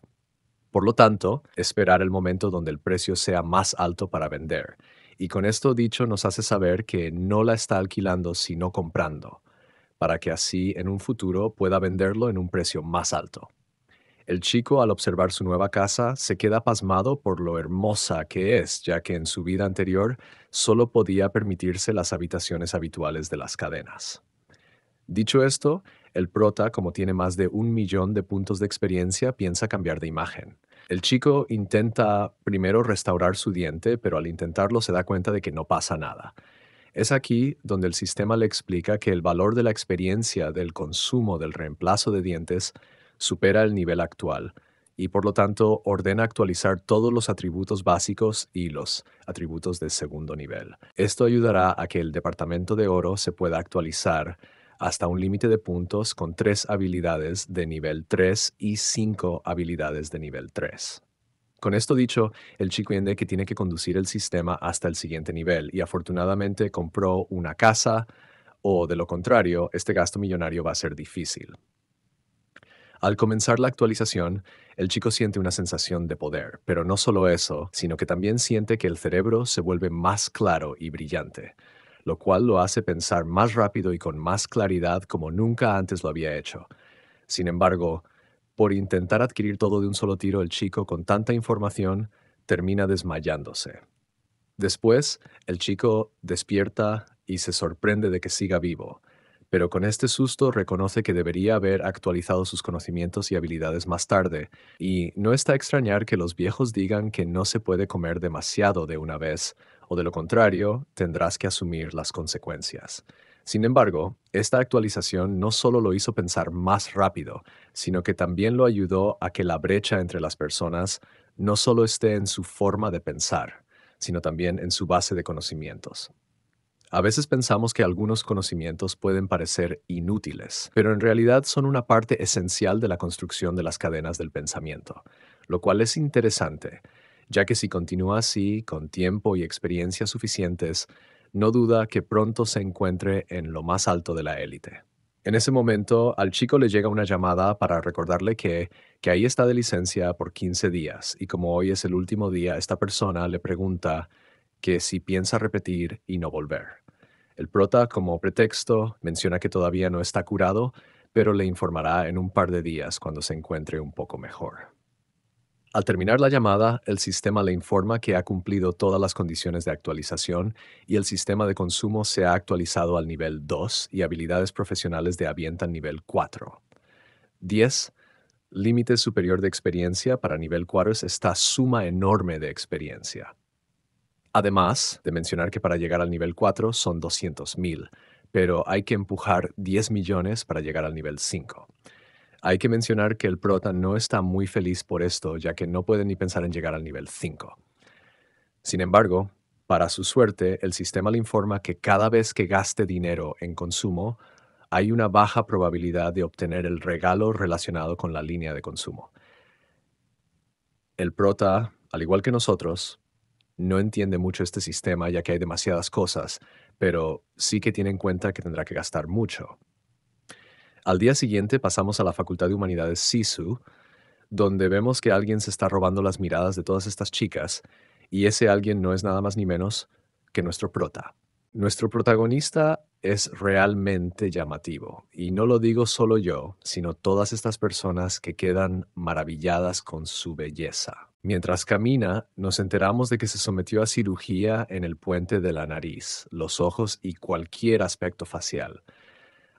Por lo tanto, esperar el momento donde el precio sea más alto para vender. Y con esto dicho nos hace saber que no la está alquilando sino comprando, para que así en un futuro pueda venderlo en un precio más alto. El chico al observar su nueva casa se queda pasmado por lo hermosa que es, ya que en su vida anterior solo podía permitirse las habitaciones habituales de las cadenas. Dicho esto, el prota, como tiene más de un millón de puntos de experiencia, piensa cambiar de imagen. El chico intenta primero restaurar su diente, pero al intentarlo se da cuenta de que no pasa nada. Es aquí donde el sistema le explica que el valor de la experiencia del consumo del reemplazo de dientes supera el nivel actual y por lo tanto ordena actualizar todos los atributos básicos y los atributos de segundo nivel. Esto ayudará a que el Departamento de Oro se pueda actualizar hasta un límite de puntos con tres habilidades de nivel 3 y 5 habilidades de nivel 3. Con esto dicho, el chico entiende que tiene que conducir el sistema hasta el siguiente nivel y afortunadamente compró una casa o de lo contrario, este gasto millonario va a ser difícil. Al comenzar la actualización, el chico siente una sensación de poder, pero no solo eso, sino que también siente que el cerebro se vuelve más claro y brillante lo cual lo hace pensar más rápido y con más claridad como nunca antes lo había hecho. Sin embargo, por intentar adquirir todo de un solo tiro, el chico con tanta información termina desmayándose. Después, el chico despierta y se sorprende de que siga vivo, pero con este susto reconoce que debería haber actualizado sus conocimientos y habilidades más tarde, y no está extrañar que los viejos digan que no se puede comer demasiado de una vez, o de lo contrario tendrás que asumir las consecuencias. Sin embargo, esta actualización no solo lo hizo pensar más rápido, sino que también lo ayudó a que la brecha entre las personas no solo esté en su forma de pensar, sino también en su base de conocimientos. A veces pensamos que algunos conocimientos pueden parecer inútiles, pero en realidad son una parte esencial de la construcción de las cadenas del pensamiento, lo cual es interesante, ya que si continúa así, con tiempo y experiencia suficientes, no duda que pronto se encuentre en lo más alto de la élite. En ese momento, al chico le llega una llamada para recordarle que, que ahí está de licencia por 15 días y como hoy es el último día, esta persona le pregunta que si piensa repetir y no volver. El prota, como pretexto, menciona que todavía no está curado, pero le informará en un par de días cuando se encuentre un poco mejor. Al terminar la llamada, el sistema le informa que ha cumplido todas las condiciones de actualización y el sistema de consumo se ha actualizado al nivel 2 y habilidades profesionales de avienta nivel 4. 10. Límite superior de experiencia para nivel 4 es esta suma enorme de experiencia. Además de mencionar que para llegar al nivel 4 son 200.000, pero hay que empujar 10 millones para llegar al nivel 5. Hay que mencionar que el prota no está muy feliz por esto, ya que no puede ni pensar en llegar al nivel 5. Sin embargo, para su suerte, el sistema le informa que cada vez que gaste dinero en consumo, hay una baja probabilidad de obtener el regalo relacionado con la línea de consumo. El prota, al igual que nosotros, no entiende mucho este sistema ya que hay demasiadas cosas, pero sí que tiene en cuenta que tendrá que gastar mucho. Al día siguiente pasamos a la Facultad de Humanidades SISU, donde vemos que alguien se está robando las miradas de todas estas chicas, y ese alguien no es nada más ni menos que nuestro prota. Nuestro protagonista es realmente llamativo, y no lo digo solo yo, sino todas estas personas que quedan maravilladas con su belleza. Mientras camina, nos enteramos de que se sometió a cirugía en el puente de la nariz, los ojos y cualquier aspecto facial.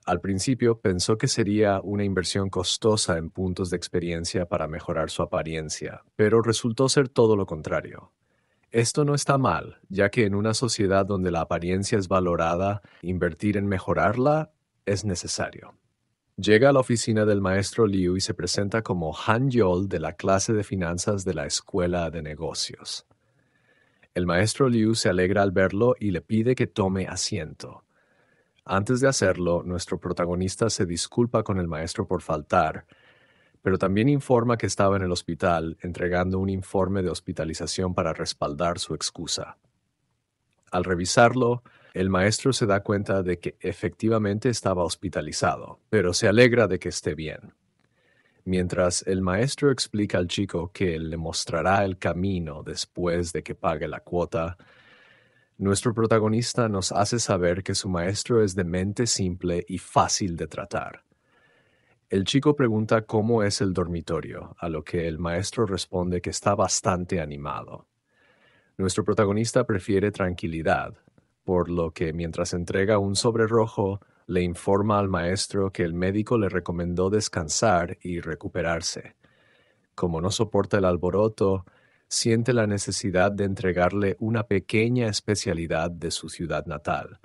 Al principio pensó que sería una inversión costosa en puntos de experiencia para mejorar su apariencia, pero resultó ser todo lo contrario. Esto no está mal, ya que en una sociedad donde la apariencia es valorada, invertir en mejorarla es necesario. Llega a la oficina del maestro Liu y se presenta como Han Yol de la clase de finanzas de la Escuela de Negocios. El maestro Liu se alegra al verlo y le pide que tome asiento. Antes de hacerlo, nuestro protagonista se disculpa con el maestro por faltar, pero también informa que estaba en el hospital entregando un informe de hospitalización para respaldar su excusa. Al revisarlo, el maestro se da cuenta de que efectivamente estaba hospitalizado, pero se alegra de que esté bien. Mientras el maestro explica al chico que le mostrará el camino después de que pague la cuota, nuestro protagonista nos hace saber que su maestro es de mente simple y fácil de tratar. El chico pregunta cómo es el dormitorio, a lo que el maestro responde que está bastante animado. Nuestro protagonista prefiere tranquilidad, por lo que mientras entrega un sobre rojo, le informa al maestro que el médico le recomendó descansar y recuperarse. Como no soporta el alboroto, siente la necesidad de entregarle una pequeña especialidad de su ciudad natal.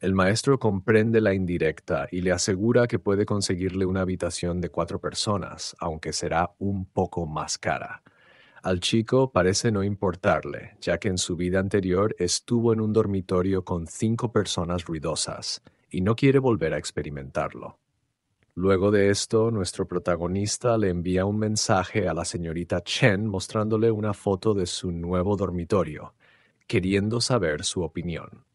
El maestro comprende la indirecta y le asegura que puede conseguirle una habitación de cuatro personas, aunque será un poco más cara. Al chico parece no importarle, ya que en su vida anterior estuvo en un dormitorio con cinco personas ruidosas, y no quiere volver a experimentarlo. Luego de esto, nuestro protagonista le envía un mensaje a la señorita Chen mostrándole una foto de su nuevo dormitorio, queriendo saber su opinión.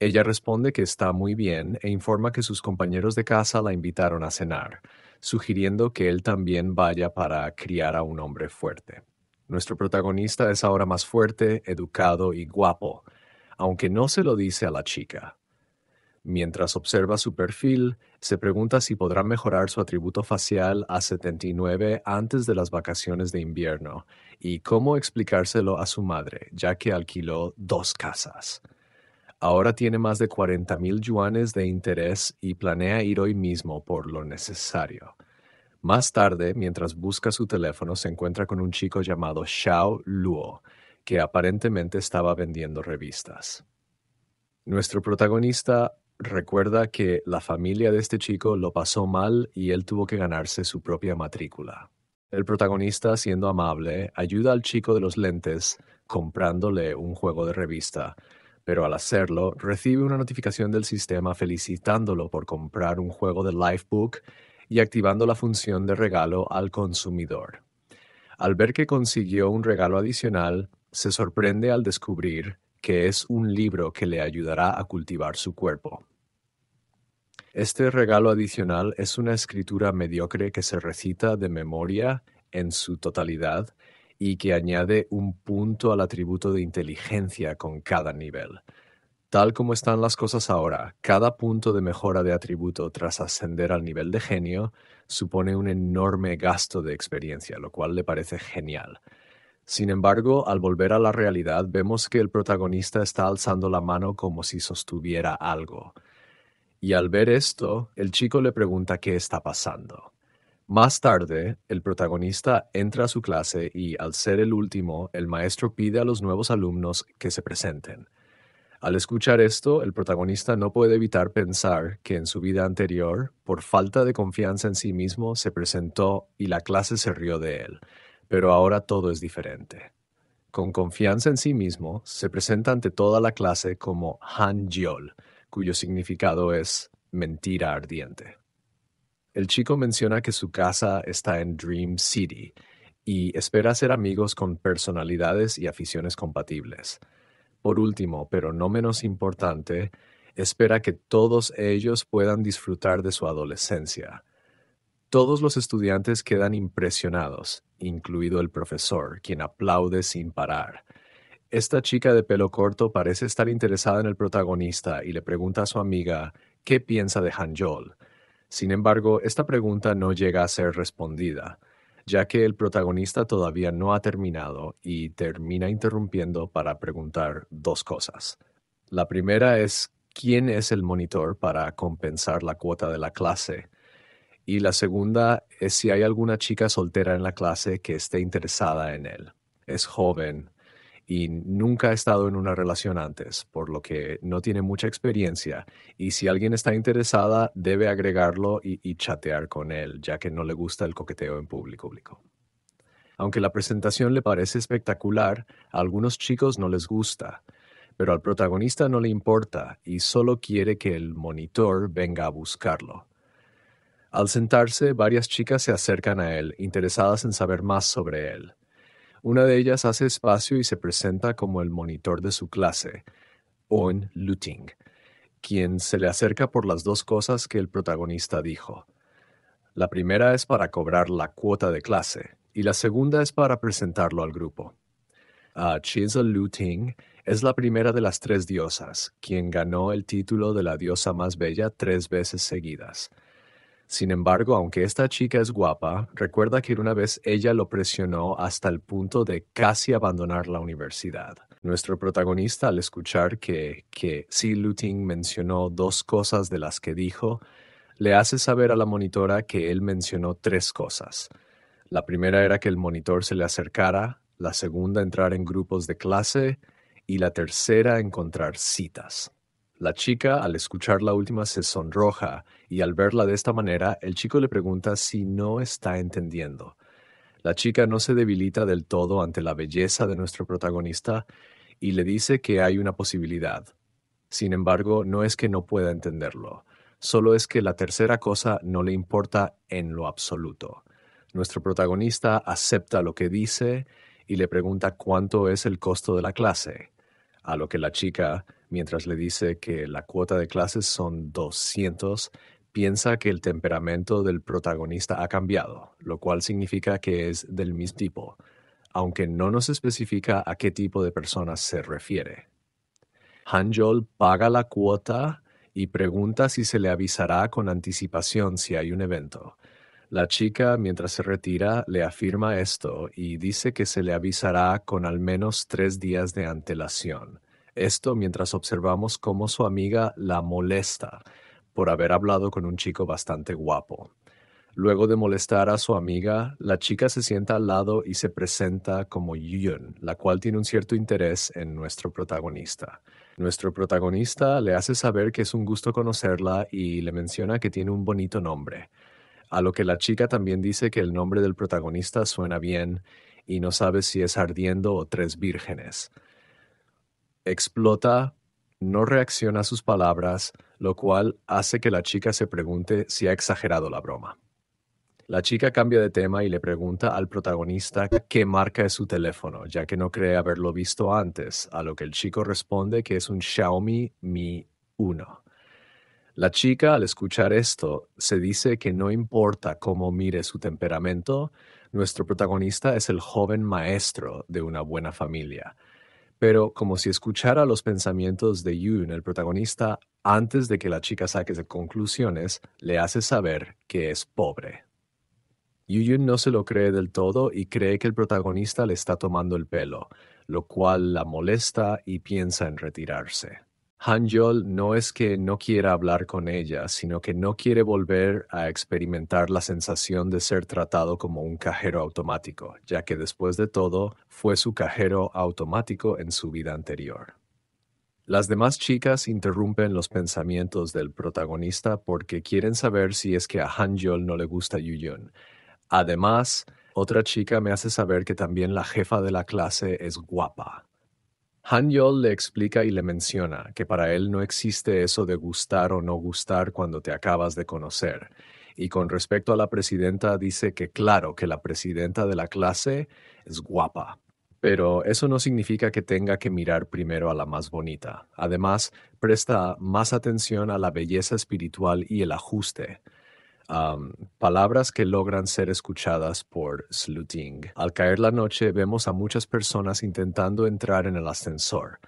Ella responde que está muy bien e informa que sus compañeros de casa la invitaron a cenar, sugiriendo que él también vaya para criar a un hombre fuerte. Nuestro protagonista es ahora más fuerte, educado y guapo, aunque no se lo dice a la chica. Mientras observa su perfil, se pregunta si podrá mejorar su atributo facial a 79 antes de las vacaciones de invierno y cómo explicárselo a su madre, ya que alquiló dos casas. Ahora tiene más de 40 mil yuanes de interés y planea ir hoy mismo por lo necesario. Más tarde, mientras busca su teléfono, se encuentra con un chico llamado Xiao Luo, que aparentemente estaba vendiendo revistas. Nuestro protagonista recuerda que la familia de este chico lo pasó mal y él tuvo que ganarse su propia matrícula. El protagonista, siendo amable, ayuda al chico de los lentes comprándole un juego de revista, pero al hacerlo recibe una notificación del sistema felicitándolo por comprar un juego de Lifebook y activando la función de regalo al consumidor. Al ver que consiguió un regalo adicional, se sorprende al descubrir que es un libro que le ayudará a cultivar su cuerpo. Este regalo adicional es una escritura mediocre que se recita de memoria en su totalidad y que añade un punto al atributo de inteligencia con cada nivel. Tal como están las cosas ahora, cada punto de mejora de atributo tras ascender al nivel de genio supone un enorme gasto de experiencia, lo cual le parece genial. Sin embargo, al volver a la realidad vemos que el protagonista está alzando la mano como si sostuviera algo y al ver esto, el chico le pregunta qué está pasando. Más tarde, el protagonista entra a su clase y, al ser el último, el maestro pide a los nuevos alumnos que se presenten. Al escuchar esto, el protagonista no puede evitar pensar que en su vida anterior, por falta de confianza en sí mismo, se presentó y la clase se rió de él, pero ahora todo es diferente. Con confianza en sí mismo, se presenta ante toda la clase como Han Yol cuyo significado es mentira ardiente. El chico menciona que su casa está en Dream City y espera ser amigos con personalidades y aficiones compatibles. Por último, pero no menos importante, espera que todos ellos puedan disfrutar de su adolescencia. Todos los estudiantes quedan impresionados, incluido el profesor, quien aplaude sin parar. Esta chica de pelo corto parece estar interesada en el protagonista y le pregunta a su amiga qué piensa de Hanjol. Sin embargo, esta pregunta no llega a ser respondida, ya que el protagonista todavía no ha terminado y termina interrumpiendo para preguntar dos cosas. La primera es quién es el monitor para compensar la cuota de la clase. Y la segunda es si hay alguna chica soltera en la clase que esté interesada en él. Es joven, y nunca ha estado en una relación antes, por lo que no tiene mucha experiencia. Y si alguien está interesada, debe agregarlo y, chatear con él, ya que no le gusta el coqueteo en público. Aunque la presentación le parece espectacular, a algunos chicos no les gusta, pero al protagonista no le importa y solo quiere que el monitor venga a buscarlo. Al sentarse, varias chicas se acercan a él, interesadas en saber más sobre él. Una de ellas hace espacio y se presenta como el monitor de su clase, Owen Luting, quien se le acerca por las dos cosas que el protagonista dijo. La primera es para cobrar la cuota de clase y la segunda es para presentarlo al grupo. A ah, Chisel Luting es la primera de las tres diosas, quien ganó el título de la diosa más bella tres veces seguidas. Sin embargo, aunque esta chica es guapa, recuerda que una vez ella lo presionó hasta el punto de casi abandonar la universidad. Nuestro protagonista, al escuchar que, que Si Luting mencionó dos cosas de las que dijo, le hace saber a la monitora que él mencionó tres cosas. La primera era que el monitor se le acercara, la segunda entrar en grupos de clase y la tercera encontrar citas. La chica, al escuchar la última, se sonroja y al verla de esta manera, el chico le pregunta si no está entendiendo. La chica no se debilita del todo ante la belleza de nuestro protagonista y le dice que hay una posibilidad. Sin embargo, no es que no pueda entenderlo, solo es que la tercera cosa no le importa en lo absoluto. Nuestro protagonista acepta lo que dice y le pregunta cuánto es el costo de la clase, a lo que la chica mientras le dice que la cuota de clases son 200, piensa que el temperamento del protagonista ha cambiado, lo cual significa que es del mismo tipo, aunque no nos especifica a qué tipo de personas se refiere. Hanjol paga la cuota y pregunta si se le avisará con anticipación si hay un evento. La chica, mientras se retira, le afirma esto y dice que se le avisará con al menos tres días de antelación. Esto mientras observamos cómo su amiga la molesta por haber hablado con un chico bastante guapo. Luego de molestar a su amiga, la chica se sienta al lado y se presenta como Yun, la cual tiene un cierto interés en nuestro protagonista. Nuestro protagonista le hace saber que es un gusto conocerla y le menciona que tiene un bonito nombre, a lo que la chica también dice que el nombre del protagonista suena bien y no sabe si es ardiendo o tres vírgenes explota no reacciona a sus palabras, lo cual hace que la chica se pregunte si ha exagerado la broma. La chica cambia de tema y le pregunta al protagonista qué marca es su teléfono, ya que no cree haberlo visto antes, a lo que el chico responde que es un Xiaomi Mi 1. La chica, al escuchar esto, se dice que no importa cómo mire su temperamento, nuestro protagonista es el joven maestro de una buena familia, pero como si escuchara los pensamientos de Yoon, el protagonista, antes de que la chica saque sus conclusiones, le hace saber que es pobre. Yuyun no se lo cree del todo y cree que el protagonista le está tomando el pelo, lo cual la molesta y piensa en retirarse. Han Hanjol no es que no quiera hablar con ella, sino que no quiere volver a experimentar la sensación de ser tratado como un cajero automático, ya que después de todo fue su cajero automático en su vida anterior. Las demás chicas interrumpen los pensamientos del protagonista porque quieren saber si es que a Han Hanjol no le gusta Yuyun. Además, otra chica me hace saber que también la jefa de la clase es guapa, han Yol le explica y le menciona que para él no existe eso de gustar o no gustar cuando te acabas de conocer. Y con respecto a la presidenta, dice que claro que la presidenta de la clase es guapa, pero eso no significa que tenga que mirar primero a la más bonita. Además, presta más atención a la belleza espiritual y el ajuste palabras que logran ser escuchadas por Sluting. Al caer la noche vemos a muchas personas intentando entrar en el ascensor.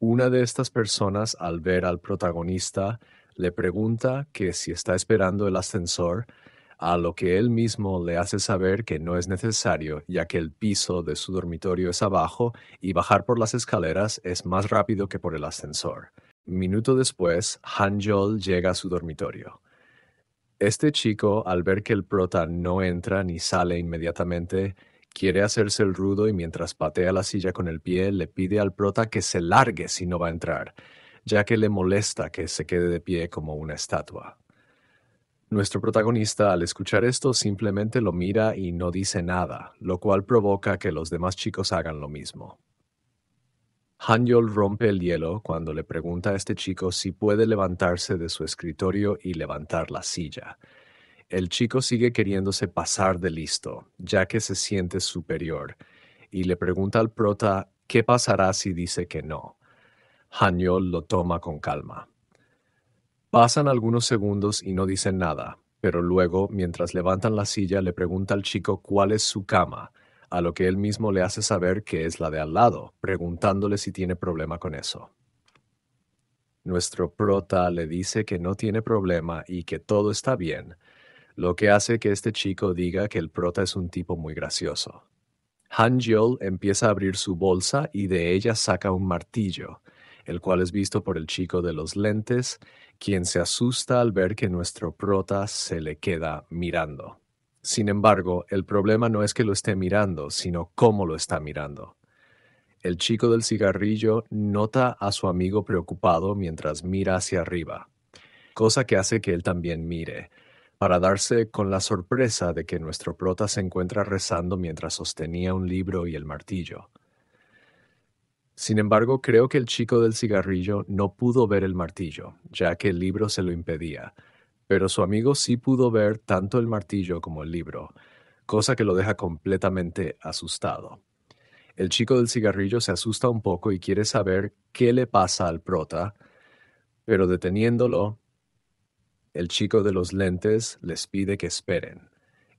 Una de estas personas, al ver al protagonista, le pregunta que si está esperando el ascensor, a lo que él mismo le hace saber que no es necesario, ya que el piso de su dormitorio es abajo y bajar por las escaleras es más rápido que por el ascensor. Minuto después, Han Jol llega a su dormitorio. Este chico, al ver que el prota no entra ni sale inmediatamente, quiere hacerse el rudo y mientras patea la silla con el pie le pide al prota que se largue si no va a entrar, ya que le molesta que se quede de pie como una estatua. Nuestro protagonista al escuchar esto simplemente lo mira y no dice nada, lo cual provoca que los demás chicos hagan lo mismo. Hanyol rompe el hielo cuando le pregunta a este chico si puede levantarse de su escritorio y levantar la silla. El chico sigue queriéndose pasar de listo, ya que se siente superior, y le pregunta al prota qué pasará si dice que no. Hanyol lo toma con calma. Pasan algunos segundos y no dicen nada, pero luego, mientras levantan la silla, le pregunta al chico cuál es su cama, a lo que él mismo le hace saber que es la de al lado, preguntándole si tiene problema con eso. Nuestro prota le dice que no tiene problema y que todo está bien, lo que hace que este chico diga que el prota es un tipo muy gracioso. Han empieza a abrir su bolsa y de ella saca un martillo, el cual es visto por el chico de los lentes, quien se asusta al ver que nuestro prota se le queda mirando. Sin embargo, el problema no es que lo esté mirando, sino cómo lo está mirando. El chico del cigarrillo nota a su amigo preocupado mientras mira hacia arriba, cosa que hace que él también mire, para darse con la sorpresa de que nuestro prota se encuentra rezando mientras sostenía un libro y el martillo. Sin embargo, creo que el chico del cigarrillo no pudo ver el martillo, ya que el libro se lo impedía, pero su amigo sí pudo ver tanto el martillo como el libro, cosa que lo deja completamente asustado. El chico del cigarrillo se asusta un poco y quiere saber qué le pasa al prota, pero deteniéndolo, el chico de los lentes les pide que esperen.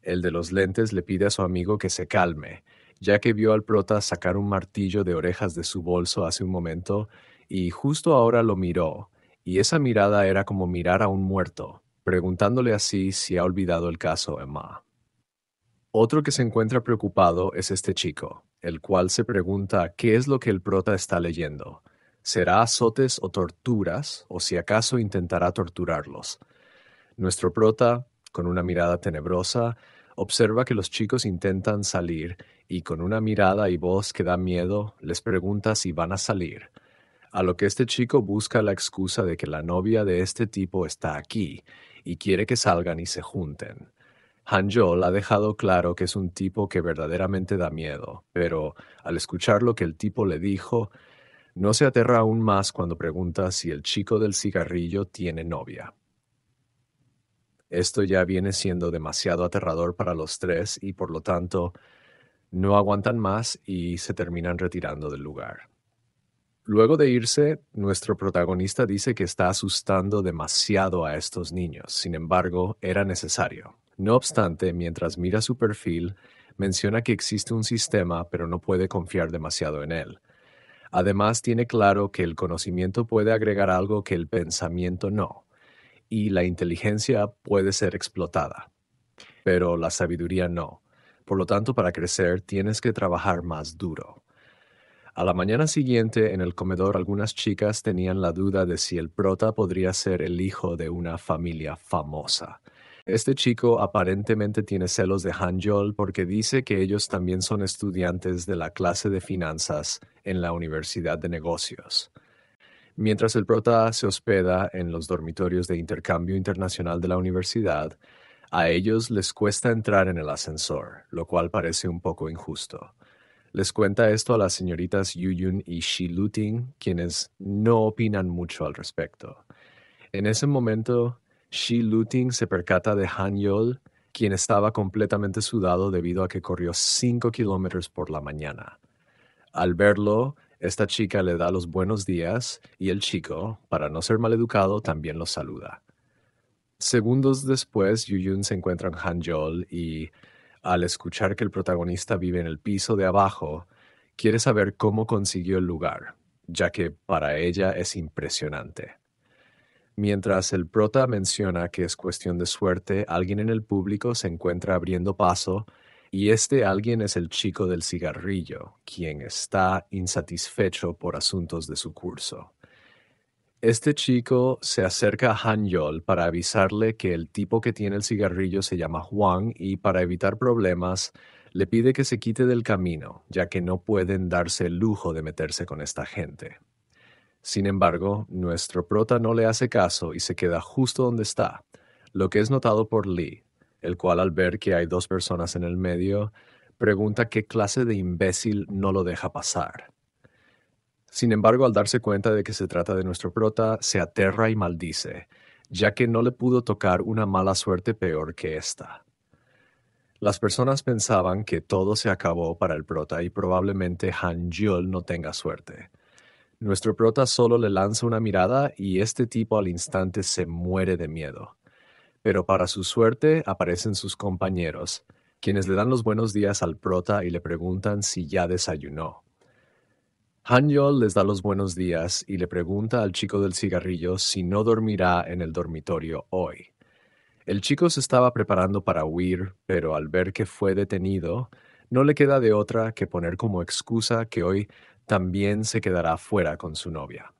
El de los lentes le pide a su amigo que se calme, ya que vio al prota sacar un martillo de orejas de su bolso hace un momento y justo ahora lo miró, y esa mirada era como mirar a un muerto, preguntándole así si ha olvidado el caso Emma. Otro que se encuentra preocupado es este chico, el cual se pregunta qué es lo que el prota está leyendo. ¿Será azotes o torturas, o si acaso intentará torturarlos? Nuestro prota, con una mirada tenebrosa, observa que los chicos intentan salir y con una mirada y voz que da miedo les pregunta si van a salir, a lo que este chico busca la excusa de que la novia de este tipo está aquí y quiere que salgan y se junten. Yol ha dejado claro que es un tipo que verdaderamente da miedo, pero al escuchar lo que el tipo le dijo, no se aterra aún más cuando pregunta si el chico del cigarrillo tiene novia. Esto ya viene siendo demasiado aterrador para los tres y por lo tanto no aguantan más y se terminan retirando del lugar. Luego de irse, nuestro protagonista dice que está asustando demasiado a estos niños, sin embargo, era necesario. No obstante, mientras mira su perfil, menciona que existe un sistema, pero no puede confiar demasiado en él. Además, tiene claro que el conocimiento puede agregar algo que el pensamiento no, y la inteligencia puede ser explotada, pero la sabiduría no. Por lo tanto, para crecer tienes que trabajar más duro. A la mañana siguiente, en el comedor, algunas chicas tenían la duda de si el prota podría ser el hijo de una familia famosa. Este chico aparentemente tiene celos de Han Hanjol porque dice que ellos también son estudiantes de la clase de finanzas en la Universidad de Negocios. Mientras el prota se hospeda en los dormitorios de intercambio internacional de la universidad, a ellos les cuesta entrar en el ascensor, lo cual parece un poco injusto. Les cuenta esto a las señoritas Yun y Shi Luting, quienes no opinan mucho al respecto. En ese momento, Shi Luting se percata de Han Yol, quien estaba completamente sudado debido a que corrió 5 kilómetros por la mañana. Al verlo, esta chica le da los buenos días y el chico, para no ser maleducado, también lo saluda. Segundos después, Yun se encuentra Han Yol y al escuchar que el protagonista vive en el piso de abajo, quiere saber cómo consiguió el lugar, ya que para ella es impresionante. Mientras el prota menciona que es cuestión de suerte, alguien en el público se encuentra abriendo paso y este alguien es el chico del cigarrillo, quien está insatisfecho por asuntos de su curso. Este chico se acerca a Han Yol para avisarle que el tipo que tiene el cigarrillo se llama Juan y para evitar problemas le pide que se quite del camino, ya que no pueden darse el lujo de meterse con esta gente. Sin embargo, nuestro prota no le hace caso y se queda justo donde está, lo que es notado por Lee, el cual al ver que hay dos personas en el medio, pregunta qué clase de imbécil no lo deja pasar. Sin embargo, al darse cuenta de que se trata de nuestro prota, se aterra y maldice, ya que no le pudo tocar una mala suerte peor que esta. Las personas pensaban que todo se acabó para el prota y probablemente Han jul no tenga suerte. Nuestro prota solo le lanza una mirada y este tipo al instante se muere de miedo. Pero para su suerte aparecen sus compañeros, quienes le dan los buenos días al prota y le preguntan si ya desayunó han les da los buenos días y le pregunta al chico del cigarrillo si no dormirá en el dormitorio hoy. El chico se estaba preparando para huir, pero al ver que fue detenido, no le queda de otra que poner como excusa que hoy también se quedará fuera con su novia.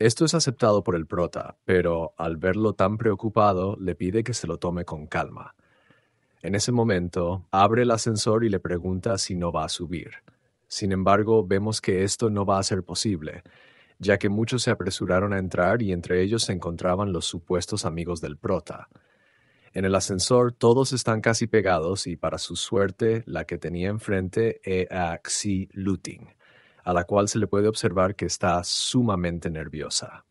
Esto es aceptado por el prota, pero al verlo tan preocupado le pide que se lo tome con calma. En ese momento, abre el ascensor y le pregunta si no va a subir. Sin embargo, vemos que esto no va a ser posible, ya que muchos se apresuraron a entrar y entre ellos se encontraban los supuestos amigos del prota. En el ascensor todos están casi pegados y para su suerte la que tenía enfrente es eh, a Xi Luting, a la cual se le puede observar que está sumamente nerviosa.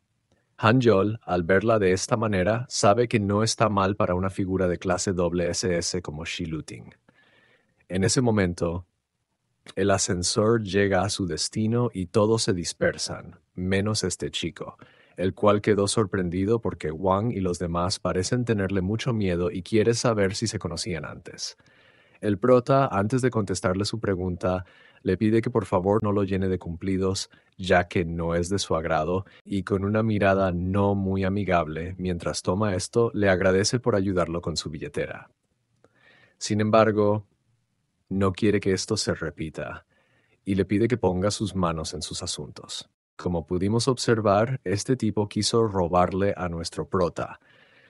Han Jol, al verla de esta manera, sabe que no está mal para una figura de clase doble SS como Xi Luting. En ese momento, el ascensor llega a su destino y todos se dispersan, menos este chico, el cual quedó sorprendido porque Wang y los demás parecen tenerle mucho miedo y quiere saber si se conocían antes. El prota, antes de contestarle su pregunta, le pide que por favor no lo llene de cumplidos, ya que no es de su agrado, y con una mirada no muy amigable, mientras toma esto, le agradece por ayudarlo con su billetera. Sin embargo, no quiere que esto se repita y le pide que ponga sus manos en sus asuntos. Como pudimos observar, este tipo quiso robarle a nuestro prota.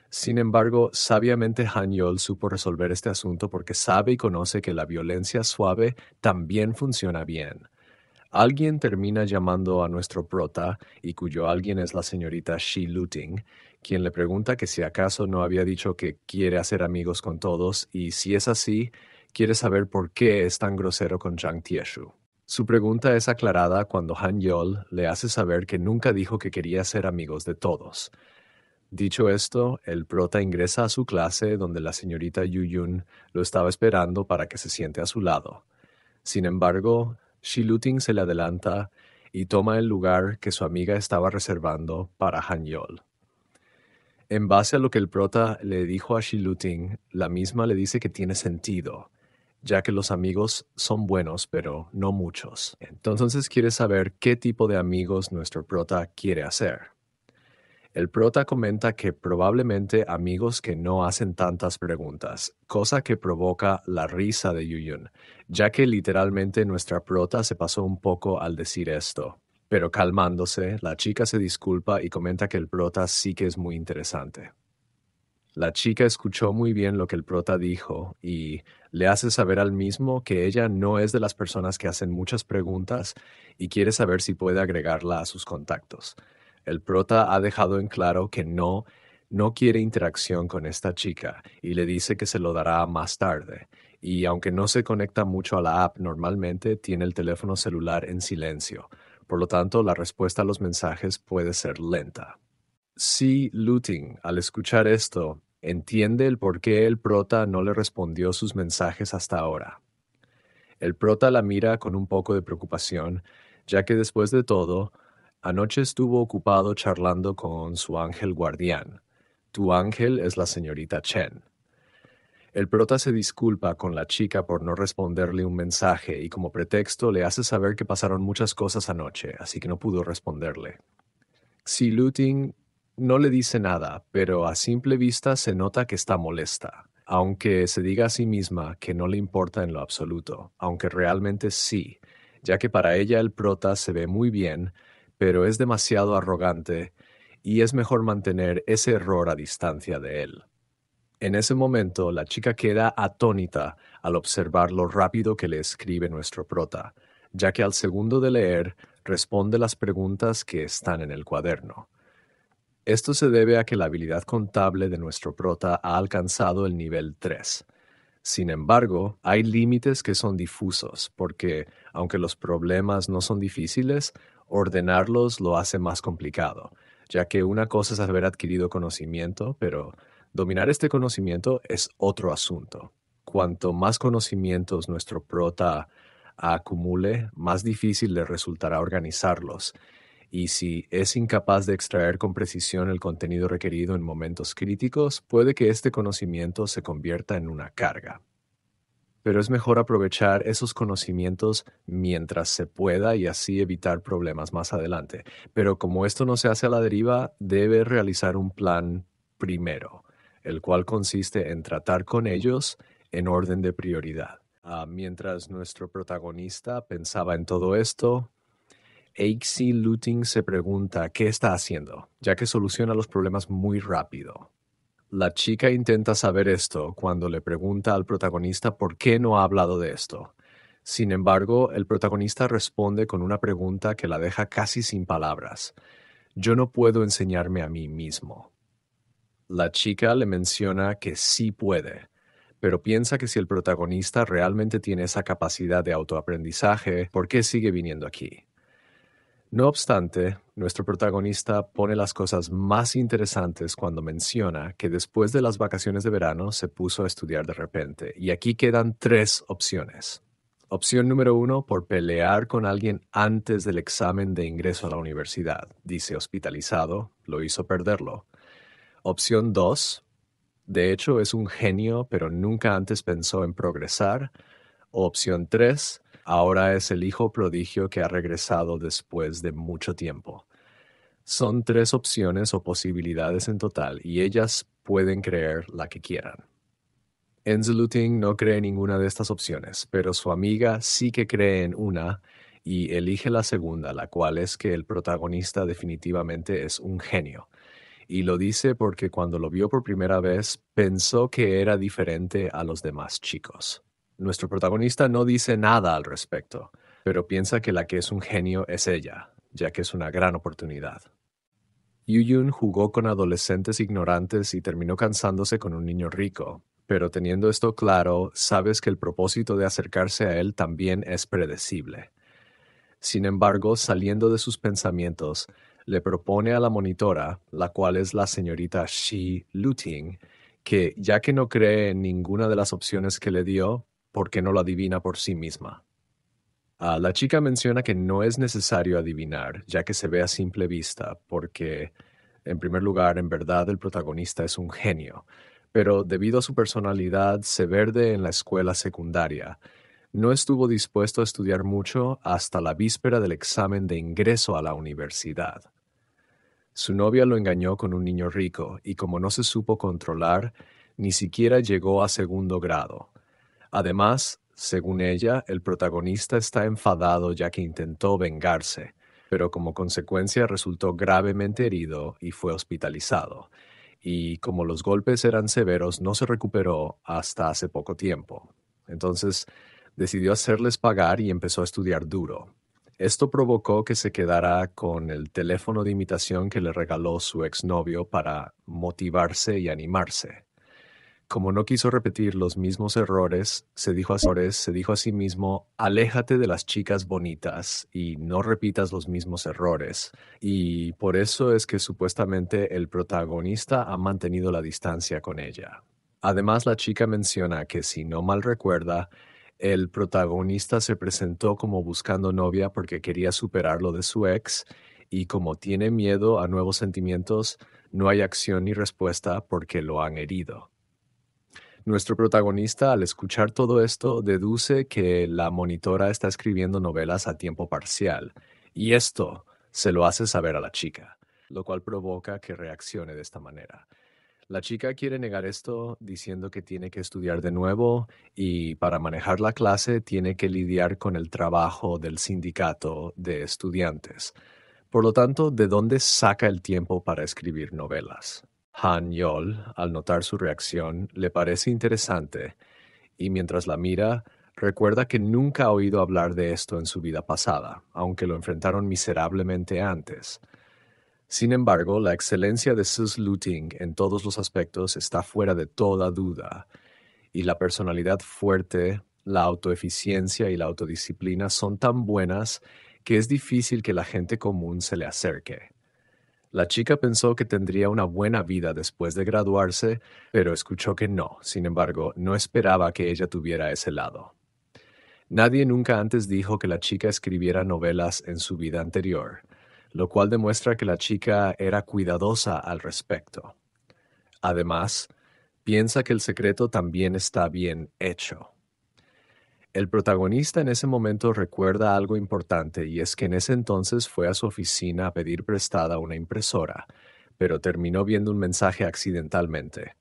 Sin embargo, sabiamente Han supo resolver este asunto porque sabe y conoce que la violencia suave también funciona bien. Alguien termina llamando a nuestro prota, y cuyo alguien es la señorita Shi Luting, quien le pregunta que si acaso no había dicho que quiere hacer amigos con todos, y si es así, quiere saber por qué es tan grosero con Zhang Tieshu. Su pregunta es aclarada cuando Han Yol le hace saber que nunca dijo que quería ser amigos de todos. Dicho esto, el prota ingresa a su clase donde la señorita Yu Yun lo estaba esperando para que se siente a su lado. Sin embargo, Shi Luting se le adelanta y toma el lugar que su amiga estaba reservando para Han Yol. En base a lo que el prota le dijo a Shi Luting, la misma le dice que tiene sentido ya que los amigos son buenos, pero no muchos. Entonces quiere saber qué tipo de amigos nuestro prota quiere hacer. El prota comenta que probablemente amigos que no hacen tantas preguntas, cosa que provoca la risa de Yuyun, ya que literalmente nuestra prota se pasó un poco al decir esto. Pero calmándose, la chica se disculpa y comenta que el prota sí que es muy interesante. La chica escuchó muy bien lo que el prota dijo y le hace saber al mismo que ella no es de las personas que hacen muchas preguntas y quiere saber si puede agregarla a sus contactos. El prota ha dejado en claro que no, no quiere interacción con esta chica y le dice que se lo dará más tarde. Y aunque no se conecta mucho a la app normalmente, tiene el teléfono celular en silencio. Por lo tanto, la respuesta a los mensajes puede ser lenta. Si Luting, al escuchar esto, entiende el por qué el prota no le respondió sus mensajes hasta ahora. El prota la mira con un poco de preocupación, ya que después de todo, anoche estuvo ocupado charlando con su ángel guardián. Tu ángel es la señorita Chen. El prota se disculpa con la chica por no responderle un mensaje y como pretexto le hace saber que pasaron muchas cosas anoche, así que no pudo responderle. Xi Luting no le dice nada, pero a simple vista se nota que está molesta, aunque se diga a sí misma que no le importa en lo absoluto, aunque realmente sí, ya que para ella el prota se ve muy bien, pero es demasiado arrogante y es mejor mantener ese error a distancia de él. En ese momento, la chica queda atónita al observar lo rápido que le escribe nuestro prota, ya que al segundo de leer responde las preguntas que están en el cuaderno. Esto se debe a que la habilidad contable de nuestro prota ha alcanzado el nivel 3. Sin embargo, hay límites que son difusos, porque aunque los problemas no son difíciles, ordenarlos lo hace más complicado, ya que una cosa es haber adquirido conocimiento, pero dominar este conocimiento es otro asunto. Cuanto más conocimientos nuestro prota acumule, más difícil le resultará organizarlos y si es incapaz de extraer con precisión el contenido requerido en momentos críticos, puede que este conocimiento se convierta en una carga. Pero es mejor aprovechar esos conocimientos mientras se pueda y así evitar problemas más adelante. Pero como esto no se hace a la deriva, debe realizar un plan primero, el cual consiste en tratar con ellos en orden de prioridad. Ah, mientras nuestro protagonista pensaba en todo esto, Aixi Luting se pregunta qué está haciendo, ya que soluciona los problemas muy rápido. La chica intenta saber esto cuando le pregunta al protagonista por qué no ha hablado de esto. Sin embargo, el protagonista responde con una pregunta que la deja casi sin palabras. Yo no puedo enseñarme a mí mismo. La chica le menciona que sí puede, pero piensa que si el protagonista realmente tiene esa capacidad de autoaprendizaje, ¿por qué sigue viniendo aquí? No obstante, nuestro protagonista pone las cosas más interesantes cuando menciona que después de las vacaciones de verano se puso a estudiar de repente, y aquí quedan tres opciones. Opción número uno, por pelear con alguien antes del examen de ingreso a la universidad. Dice hospitalizado, lo hizo perderlo. Opción dos, de hecho es un genio, pero nunca antes pensó en progresar. opción tres, Ahora es el hijo prodigio que ha regresado después de mucho tiempo. Son tres opciones o posibilidades en total y ellas pueden creer la que quieran. Enzeluting no cree ninguna de estas opciones, pero su amiga sí que cree en una y elige la segunda, la cual es que el protagonista definitivamente es un genio. Y lo dice porque cuando lo vio por primera vez pensó que era diferente a los demás chicos. Nuestro protagonista no dice nada al respecto, pero piensa que la que es un genio es ella, ya que es una gran oportunidad. Yun jugó con adolescentes ignorantes y terminó cansándose con un niño rico, pero teniendo esto claro, sabes que el propósito de acercarse a él también es predecible. Sin embargo, saliendo de sus pensamientos, le propone a la monitora, la cual es la señorita Shi Luting, que ya que no cree en ninguna de las opciones que le dio, porque no lo adivina por sí misma. Ah, la chica menciona que no es necesario adivinar, ya que se ve a simple vista, porque, en primer lugar, en verdad el protagonista es un genio, pero debido a su personalidad se verde en la escuela secundaria, no estuvo dispuesto a estudiar mucho hasta la víspera del examen de ingreso a la universidad. Su novia lo engañó con un niño rico y como no se supo controlar, ni siquiera llegó a segundo grado. Además, según ella, el protagonista está enfadado ya que intentó vengarse, pero como consecuencia resultó gravemente herido y fue hospitalizado. Y como los golpes eran severos, no se recuperó hasta hace poco tiempo. Entonces, decidió hacerles pagar y empezó a estudiar duro. Esto provocó que se quedara con el teléfono de imitación que le regaló su exnovio para motivarse y animarse como no quiso repetir los mismos errores, se dijo, a, se dijo a sí mismo, aléjate de las chicas bonitas y no repitas los mismos errores. Y por eso es que supuestamente el protagonista ha mantenido la distancia con ella. Además, la chica menciona que, si no mal recuerda, el protagonista se presentó como buscando novia porque quería superar lo de su ex y como tiene miedo a nuevos sentimientos, no hay acción ni respuesta porque lo han herido. Nuestro protagonista, al escuchar todo esto, deduce que la monitora está escribiendo novelas a tiempo parcial, y esto se lo hace saber a la chica, lo cual provoca que reaccione de esta manera. La chica quiere negar esto diciendo que tiene que estudiar de nuevo y para manejar la clase tiene que lidiar con el trabajo del sindicato de estudiantes. Por lo tanto, ¿de dónde saca el tiempo para escribir novelas? Han Yol, al notar su reacción, le parece interesante y mientras la mira, recuerda que nunca ha oído hablar de esto en su vida pasada, aunque lo enfrentaron miserablemente antes. Sin embargo, la excelencia de Sus Luting en todos los aspectos está fuera de toda duda, y la personalidad fuerte, la autoeficiencia y la autodisciplina son tan buenas que es difícil que la gente común se le acerque. La chica pensó que tendría una buena vida después de graduarse, pero escuchó que no, sin embargo, no esperaba que ella tuviera ese lado. Nadie nunca antes dijo que la chica escribiera novelas en su vida anterior, lo cual demuestra que la chica era cuidadosa al respecto. Además, piensa que el secreto también está bien hecho. El protagonista en ese momento recuerda algo importante y es que en ese entonces fue a su oficina a pedir prestada una impresora, pero terminó viendo un mensaje accidentalmente.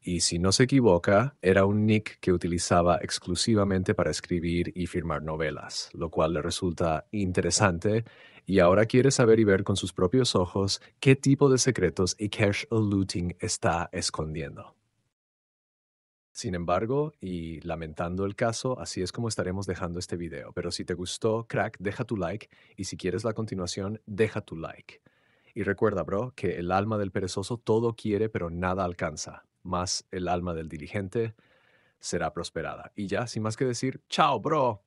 Y si no se equivoca, era un nick que utilizaba exclusivamente para escribir y firmar novelas, lo cual le resulta interesante y ahora quiere saber y ver con sus propios ojos qué tipo de secretos y cash looting está escondiendo. Sin embargo, y lamentando el caso, así es como estaremos dejando este video. Pero si te gustó, crack, deja tu like y si quieres la continuación, deja tu like. Y recuerda, bro, que el alma del perezoso todo quiere pero nada alcanza, más el alma del diligente será prosperada. Y ya, sin más que decir, chao, bro.